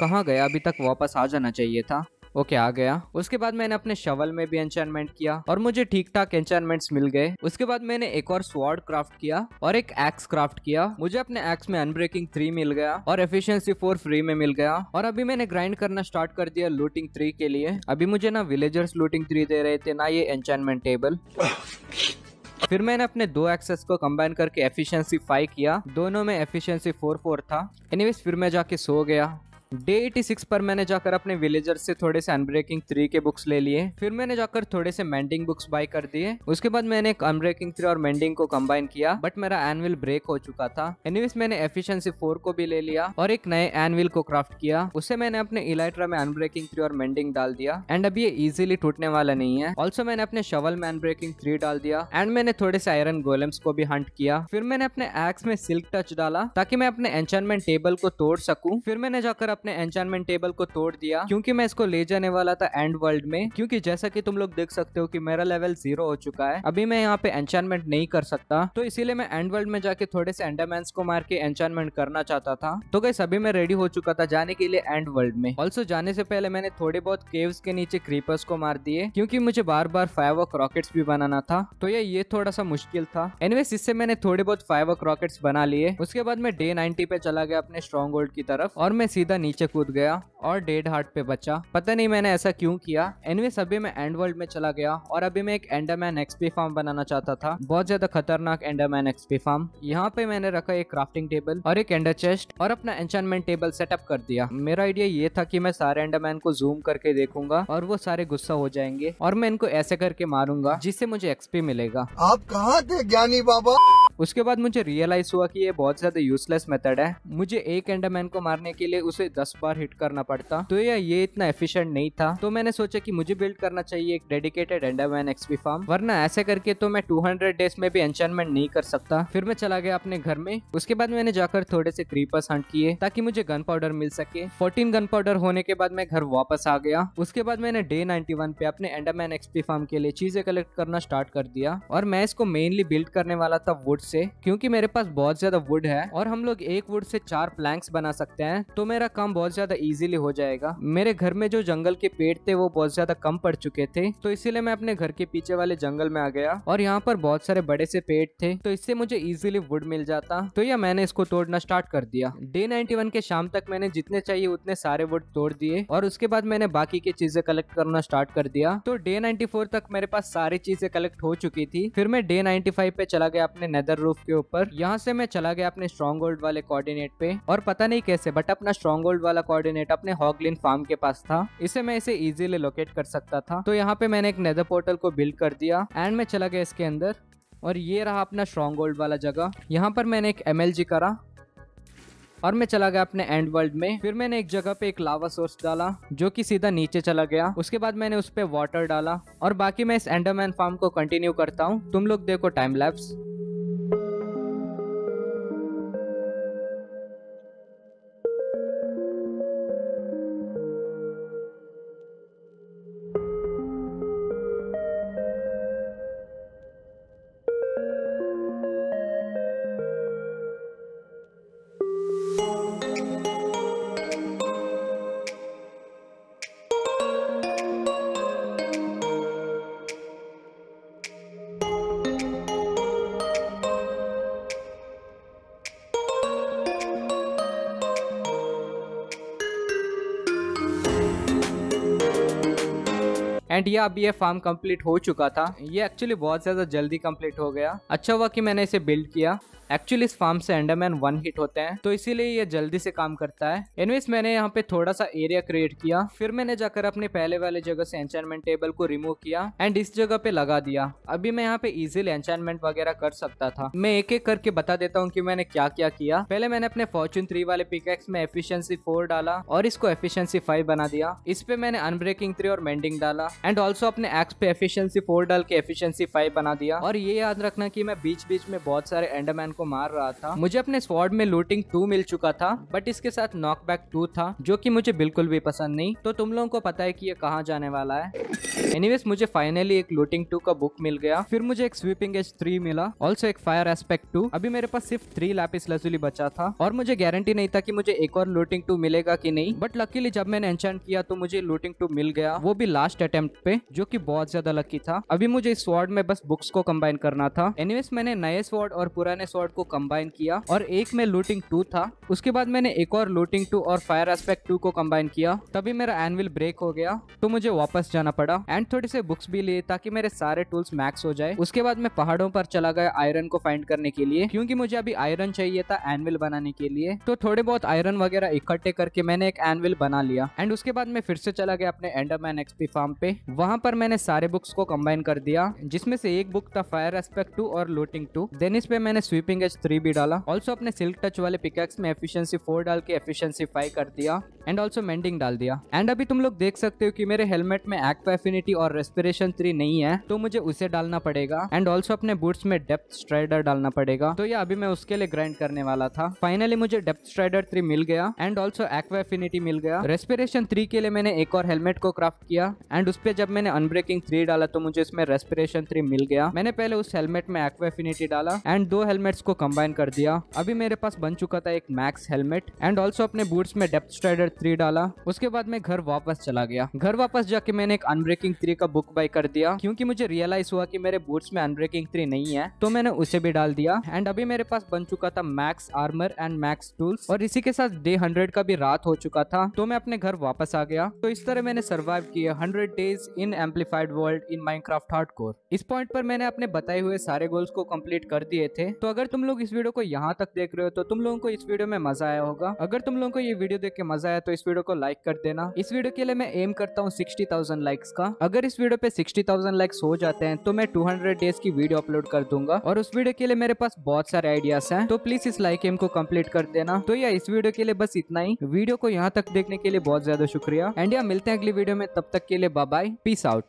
कहाँ गया अभी तक वापस आ जाना चाहिए था ओके okay, आ गया उसके बाद मैंने अपने शवल में भी एंचानमेंट किया और मुझे ठीक ठाक एंचानमेंट्स मिल गए उसके बाद मैंने एक और स्वॉर्ड क्राफ्ट किया और एक एक्स क्राफ्ट किया मुझे अपने एक्स में अनब्रेकिंग थ्री मिल गया और एफिशिएंसी फोर फ्री में मिल गया और अभी मैंने ग्राइंड करना स्टार्ट कर दिया लूटिंग थ्री के लिए अभी मुझे ना विलेजर्स लूटिंग थ्री दे रहे थे ना ये एंचानमेंट टेबल फिर मैंने अपने दो एक्सेस को कंबाइन करके एफिशिएंसी फाइव किया दोनों में एफिशिएंसी फोर फोर था एनीवेज फिर मैं जाके सो गया डे एटी सिक्स पर मैंने जाकर अपने विलेजर से थोड़े से अनब्रेकिंग थ्री के बुक्स ले लिए फिर मैंने जाकर थोड़े से मेंडिंग बुक्स बाय कर दिए उसके बाद मैंने अनब्रेकिंग थ्री और मेंडिंग को कंबाइन किया बट मेरा एनविल ब्रेक हो चुका था एनिवेज मैंने एफिशिएंसी फोर को भी ले लिया और एक नए एनविल को क्राफ्ट किया उसे मैंने अपने इलाइट्रा में अनब्रेकिंग थ्री और मेंडिंग डाल दिया एंड अभी ये इजिली टूटने वाला नहीं है ऑल्सो मैंने अपने शवल में अनब्रेकिंग थ्री डाल दिया एंड मैंने थोड़े से आयरन गोलम्स को भी हंट किया फिर मैंने अपने एक्स में सिल्क टच डाला ताकि मैं अपने एंचमेंट टेबल को तोड़ सकूं फिर मैंने जाकर अपने एंचानमेंट टेबल को तोड़ दिया क्योंकि मैं इसको ले जाने वाला था एंड वर्ल्ड में क्योंकि जैसा कि तुम लोग देख सकते हो कि मेरा लेवल जीरो हो चुका है अभी मैं यहाँ पे एंचानमेंट नहीं कर सकता तो इसीलिए मैं एंड वर्ल्ड में जाके थोड़े से एंडरमैन को मार के एंचानमेंट करना चाहता था तो कैसे सभी मैं रेडी हो चुका था जाने के लिए एंड वर्ल्ड में ऑल्सो जाने से पहले मैंने थोड़े बहुत केव्स के नीचे क्रीपर्स को मार दिए क्योंकि मुझे बार बार फाइव ऑक रॉकेट्स भी बनाना था तो ये ये थोड़ा सा मुश्किल था एनवेस इससे मैंने थोड़े बहुत फाइव ऑक रॉकेट्स बना लिए उसके बाद मैं डे नाइनटी पे चला गया अपने स्ट्रॉन्ग होल्ड की तरफ और मैं सीधा नीचे कूद गया और डेड हार्ट पे बचा पता नहीं मैंने ऐसा क्यों किया एनवे सभी मैं एंड वर्ल्ड में चला गया और अभी मैं एक एंडरमैन एक्सपी फार्म बनाना चाहता था बहुत ज्यादा खतरनाक एंडरमैन एक्सपी फार्म यहाँ पे मैंने रखा एक क्राफ्टिंग टेबल और एक एंडर चेस्ट और अपना एंचानमेंट टेबल सेटअप कर दिया मेरा आइडिया ये था की मैं सारे एंडरमैन को जूम करके देखूंगा और वो सारे गुस्सा हो जाएंगे और मैं इनको ऐसे करके मारूंगा जिससे मुझे एक्सपी मिलेगा आप कहाँ थे ज्ञानी बाबा उसके बाद मुझे रियलाइज हुआ कि ये बहुत ज्यादा यूजलेस मेथड है मुझे एक एंडरमैन को मारने के लिए उसे दस बार हिट करना पड़ता तो यह ये इतना एफिशिएंट नहीं था तो मैंने सोचा कि मुझे बिल्ड करना चाहिए एक डेडिकेटेड एंडरमैन एक्सपी फार्म वरना ऐसे करके तो मैं टू डेज में भी एंचमेंट नहीं कर सकता फिर मैं चला गया अपने घर में उसके बाद मैंने जाकर थोड़े से क्रीपर्स हंट किए ताकि मुझे गन पाउडर मिल सके फोर्टीन गन पाउडर होने के बाद मैं घर वापस आ गया उसके बाद मैंने डे नाइनटी पे अपने एंडरमैन एक्सपी फार्म के लिए चीजें कलेक्ट करना स्टार्ट कर दिया और मैं इसको मेनली बिल्ड करने वाला था वुड्स से क्योंकि मेरे पास बहुत ज्यादा वुड है और हम लोग एक वुड से चार प्लैंक्स बना सकते हैं तो मेरा काम बहुत ज्यादा इजीली हो जाएगा मेरे घर में जो जंगल के पेड़ थे वो बहुत ज्यादा कम पड़ चुके थे तो इसीलिए मैं अपने घर के पीछे वाले जंगल में आ गया और यहाँ पर बहुत सारे बड़े से पेड़ थे तो इससे मुझे इजिली वुड मिल जाता तो यह मैंने इसको तोड़ना स्टार्ट कर दिया डे नाइनटी के शाम तक मैंने जितने चाहिए उतने सारे वुड तोड़ दिए और उसके बाद मैंने बाकी की चीजें कलेक्ट करना स्टार्ट कर दिया तो डे नाइनटी तक मेरे पास सारी चीजें कलेक्ट हो चुकी थी फिर मैं डे नाइनटी पे चला गया अपने नेदर ऊपर रूफ के ऊपर यहाँ से मैं चला गया अपने स्ट्रॉन्ग होल्ड वाले कोऑर्डिनेट पे और पता नहीं कैसे बट अपना स्ट्रॉन्ग होल्ड वाला कोऑर्डिनेट अपने हॉगलिन फार्म के पास था इसे मैं इसे इजीली लोकेट कर सकता था तो यहाँ पे मैंने एक नेदर पोर्टल को बिल्ड कर दिया एंड मैं चला गया इसके अंदर और ये रहा अपना स्ट्रॉन्ग होल्ड वाला जगह यहाँ पर मैंने एक एम करा और मैं चला गया अपने एंड वर्ल्ड में फिर मैंने एक जगह पे एक लावा सोर्स डाला जो कि सीधा नीचे चला गया उसके बाद मैंने उस पर वाटर डाला और बाकी मैं इस एंडरमैन फार्म को कंटिन्यू करता हूँ तुम लोग देखो टाइम लैब्स एंड ये अभी ये फार्म कंप्लीट हो चुका था ये एक्चुअली बहुत ज़्यादा जल्दी कंप्लीट हो गया अच्छा हुआ कि मैंने इसे बिल्ड किया एक्चुअली इस फार्म से एंडरमैन वन हिट होते हैं तो इसीलिए ये जल्दी से काम करता है एनवेज मैंने यहाँ पे थोड़ा सा एरिया क्रिएट किया फिर मैंने जाकर अपने पहले वाले जगह से एंचाइनमेंट टेबल को रिमूव किया एंड इस जगह पे लगा दिया अभी मैं यहाँ पे इजिली एंचाइनमेंट वगैरह कर सकता था मैं एक एक करके बता देता हूँ की मैंने क्या क्या किया पहले मैंने अपने फॉर्चून थ्री वाले पिकेक्स में एफिशियंसी फोर डाला और इसको एफिशियंसी फाइव बना दिया इस पे मैंने अनब्रेकिंग थ्री और मेंडिंग डाला एंड ऑल्सो अपने एक्स पे एफिशियंसी फोर डाल के एफिशियंसी फाइव बना दिया और ये याद रखना की मैं बीच बीच में बहुत सारे एंडरमैन को मार रहा था मुझे अपने स्वॉर्ड में लूटिंग टू मिल चुका था बट इसके साथ नॉक बैक टू था जो की मुझे बिल्कुल भी पसंद नहीं तो तुम लोगों को पता है की ये कहाँ जाने वाला है एनीवेज मुझे फाइनली एक लूटिंग टू का बुक मिल गया फिर मुझे एक स्वीपिंग एज थ्री मिला ऑल्सो एक फायर एस्पेक्ट टू अभी मेरे पास सिर्फ थ्री लैपिस लजुली बचा था और मुझे गारंटी नहीं था कि मुझे एक और लूटिंग टू मिलेगा कि नहीं बट लकीली जब मैंने एंशन किया तो मुझे लूटिंग टू मिल गया वो भी लास्ट अटेम्प्ट पे जो कि बहुत ज्यादा लकी था अभी मुझे इस वार्ड में बस बुक्स को कंबाइन करना था एनीवेज मैंने नए स्वॉर्ड और पुराने स्वॉर्ड शॉट को कंबाइन किया और एक में लूटिंग टू था उसके बाद मैंने एक और लूटिंग टू और फायर एस्पेक्ट टू को कंबाइन किया तभी मेरा एनविल ब्रेक हो गया तो मुझे वापस जाना पड़ा एंड थोड़ी से बुक्स भी लिए ताकि मेरे सारे टूल्स मैक्स हो जाए उसके बाद मैं पहाड़ों पर चला गया आयरन को फाइंड करने के लिए क्योंकि मुझे अभी आयरन चाहिए था एनविल बनाने के लिए तो थोड़े बहुत आयरन वगैरह इकट्ठे करके मैंने एक एनविल बना लिया एंड उसके बाद मैं फिर से चला गया अपने एंडरमैन एक्सपी फार्म पे वहां पर मैंने सारे बुक्स को कंबाइन कर दिया जिसमें से एक बुक था फायर एस्पेक्ट टू और लूटिंग टू देन इस पे मैंने स्वीपिंग कटिंग एज थ्री भी डाला ऑल्सो अपने सिल्क टच वाले पिकेक्स में एफिशियंसी फोर डाल के एफिशियंसी फाइव कर दिया एंड ऑल्सो मेंडिंग डाल दिया एंड अभी तुम लोग देख सकते हो कि मेरे हेलमेट में एक्वा एफिनिटी और रेस्पिरेशन थ्री नहीं है तो मुझे उसे डालना पड़ेगा एंड ऑल्सो अपने बूट्स में डेप्थ स्ट्राइडर डालना पड़ेगा तो ये अभी मैं उसके लिए ग्राइंड करने वाला था फाइनली मुझे डेप्थ स्ट्राइडर थ्री मिल गया एंड ऑल्सो एक्वा एफिनिटी मिल गया रेस्पिरेशन थ्री के लिए मैंने एक और हेलमेट को क्राफ्ट किया एंड उस पर जब मैंने अनब्रेकिंग थ्री डाला तो मुझे इसमें रेस्पिरेशन थ्री मिल गया मैंने पहले उस हेलमेट में एक्वा एफिनिटी डाला एंड दो हेलमेट्स को कंबाइन कर दिया अभी मेरे पास बन चुका था एक मैक्स हेलमेट एंड ऑल्सो अपने बूट्स में डेप्थ स्ट्राइडर थ्री डाला उसके बाद मैं घर वापस चला गया घर वापस जाके मैंने एक अनब्रेकिंग थ्री का बुक बाई कर दिया क्योंकि मुझे रियलाइज हुआ कि मेरे बूट्स में अनब्रेकिंग थ्री नहीं है तो मैंने उसे भी डाल दिया एंड अभी मेरे पास बन चुका था max armour and max tools और इसी के साथ डे हंड्रेड का भी रात हो चुका था तो मैं अपने घर वापस आ गया तो इस तरह मैंने सर्वाइव किया hundred days in amplified world in Minecraft hard इस पॉइंट पर मैंने अपने बताए हुए सारे गोल्स को कम्प्लीट कर दिए थे तो अगर तुम लोग इस वीडियो को यहाँ तक देख रहे हो तो तुम लोगों को इस वीडियो में मजा आया होगा अगर तुम लोगों को ये वीडियो देख के मजा आया तो इस वीडियो को लाइक कर देना इस वीडियो के लिए मैं एम करता हूँ सिक्सटी थाउजेंड लाइक्स का अगर इस वीडियो पे सिक्सटी थाउजेंड लाइक्स हो जाते हैं तो मैं टू हंड्रेड डेज की वीडियो अपलोड कर दूंगा और उस वीडियो के लिए मेरे पास बहुत सारे आइडियाज है तो प्लीज इस लाइक एम को कम्प्लीट कर देना तो या इस वीडियो के लिए बस इतना ही वीडियो को यहाँ तक देखने के लिए बहुत ज्यादा शुक्रिया एंड या मिलते हैं अगली वीडियो में तब तक के लिए बाय पीस आउट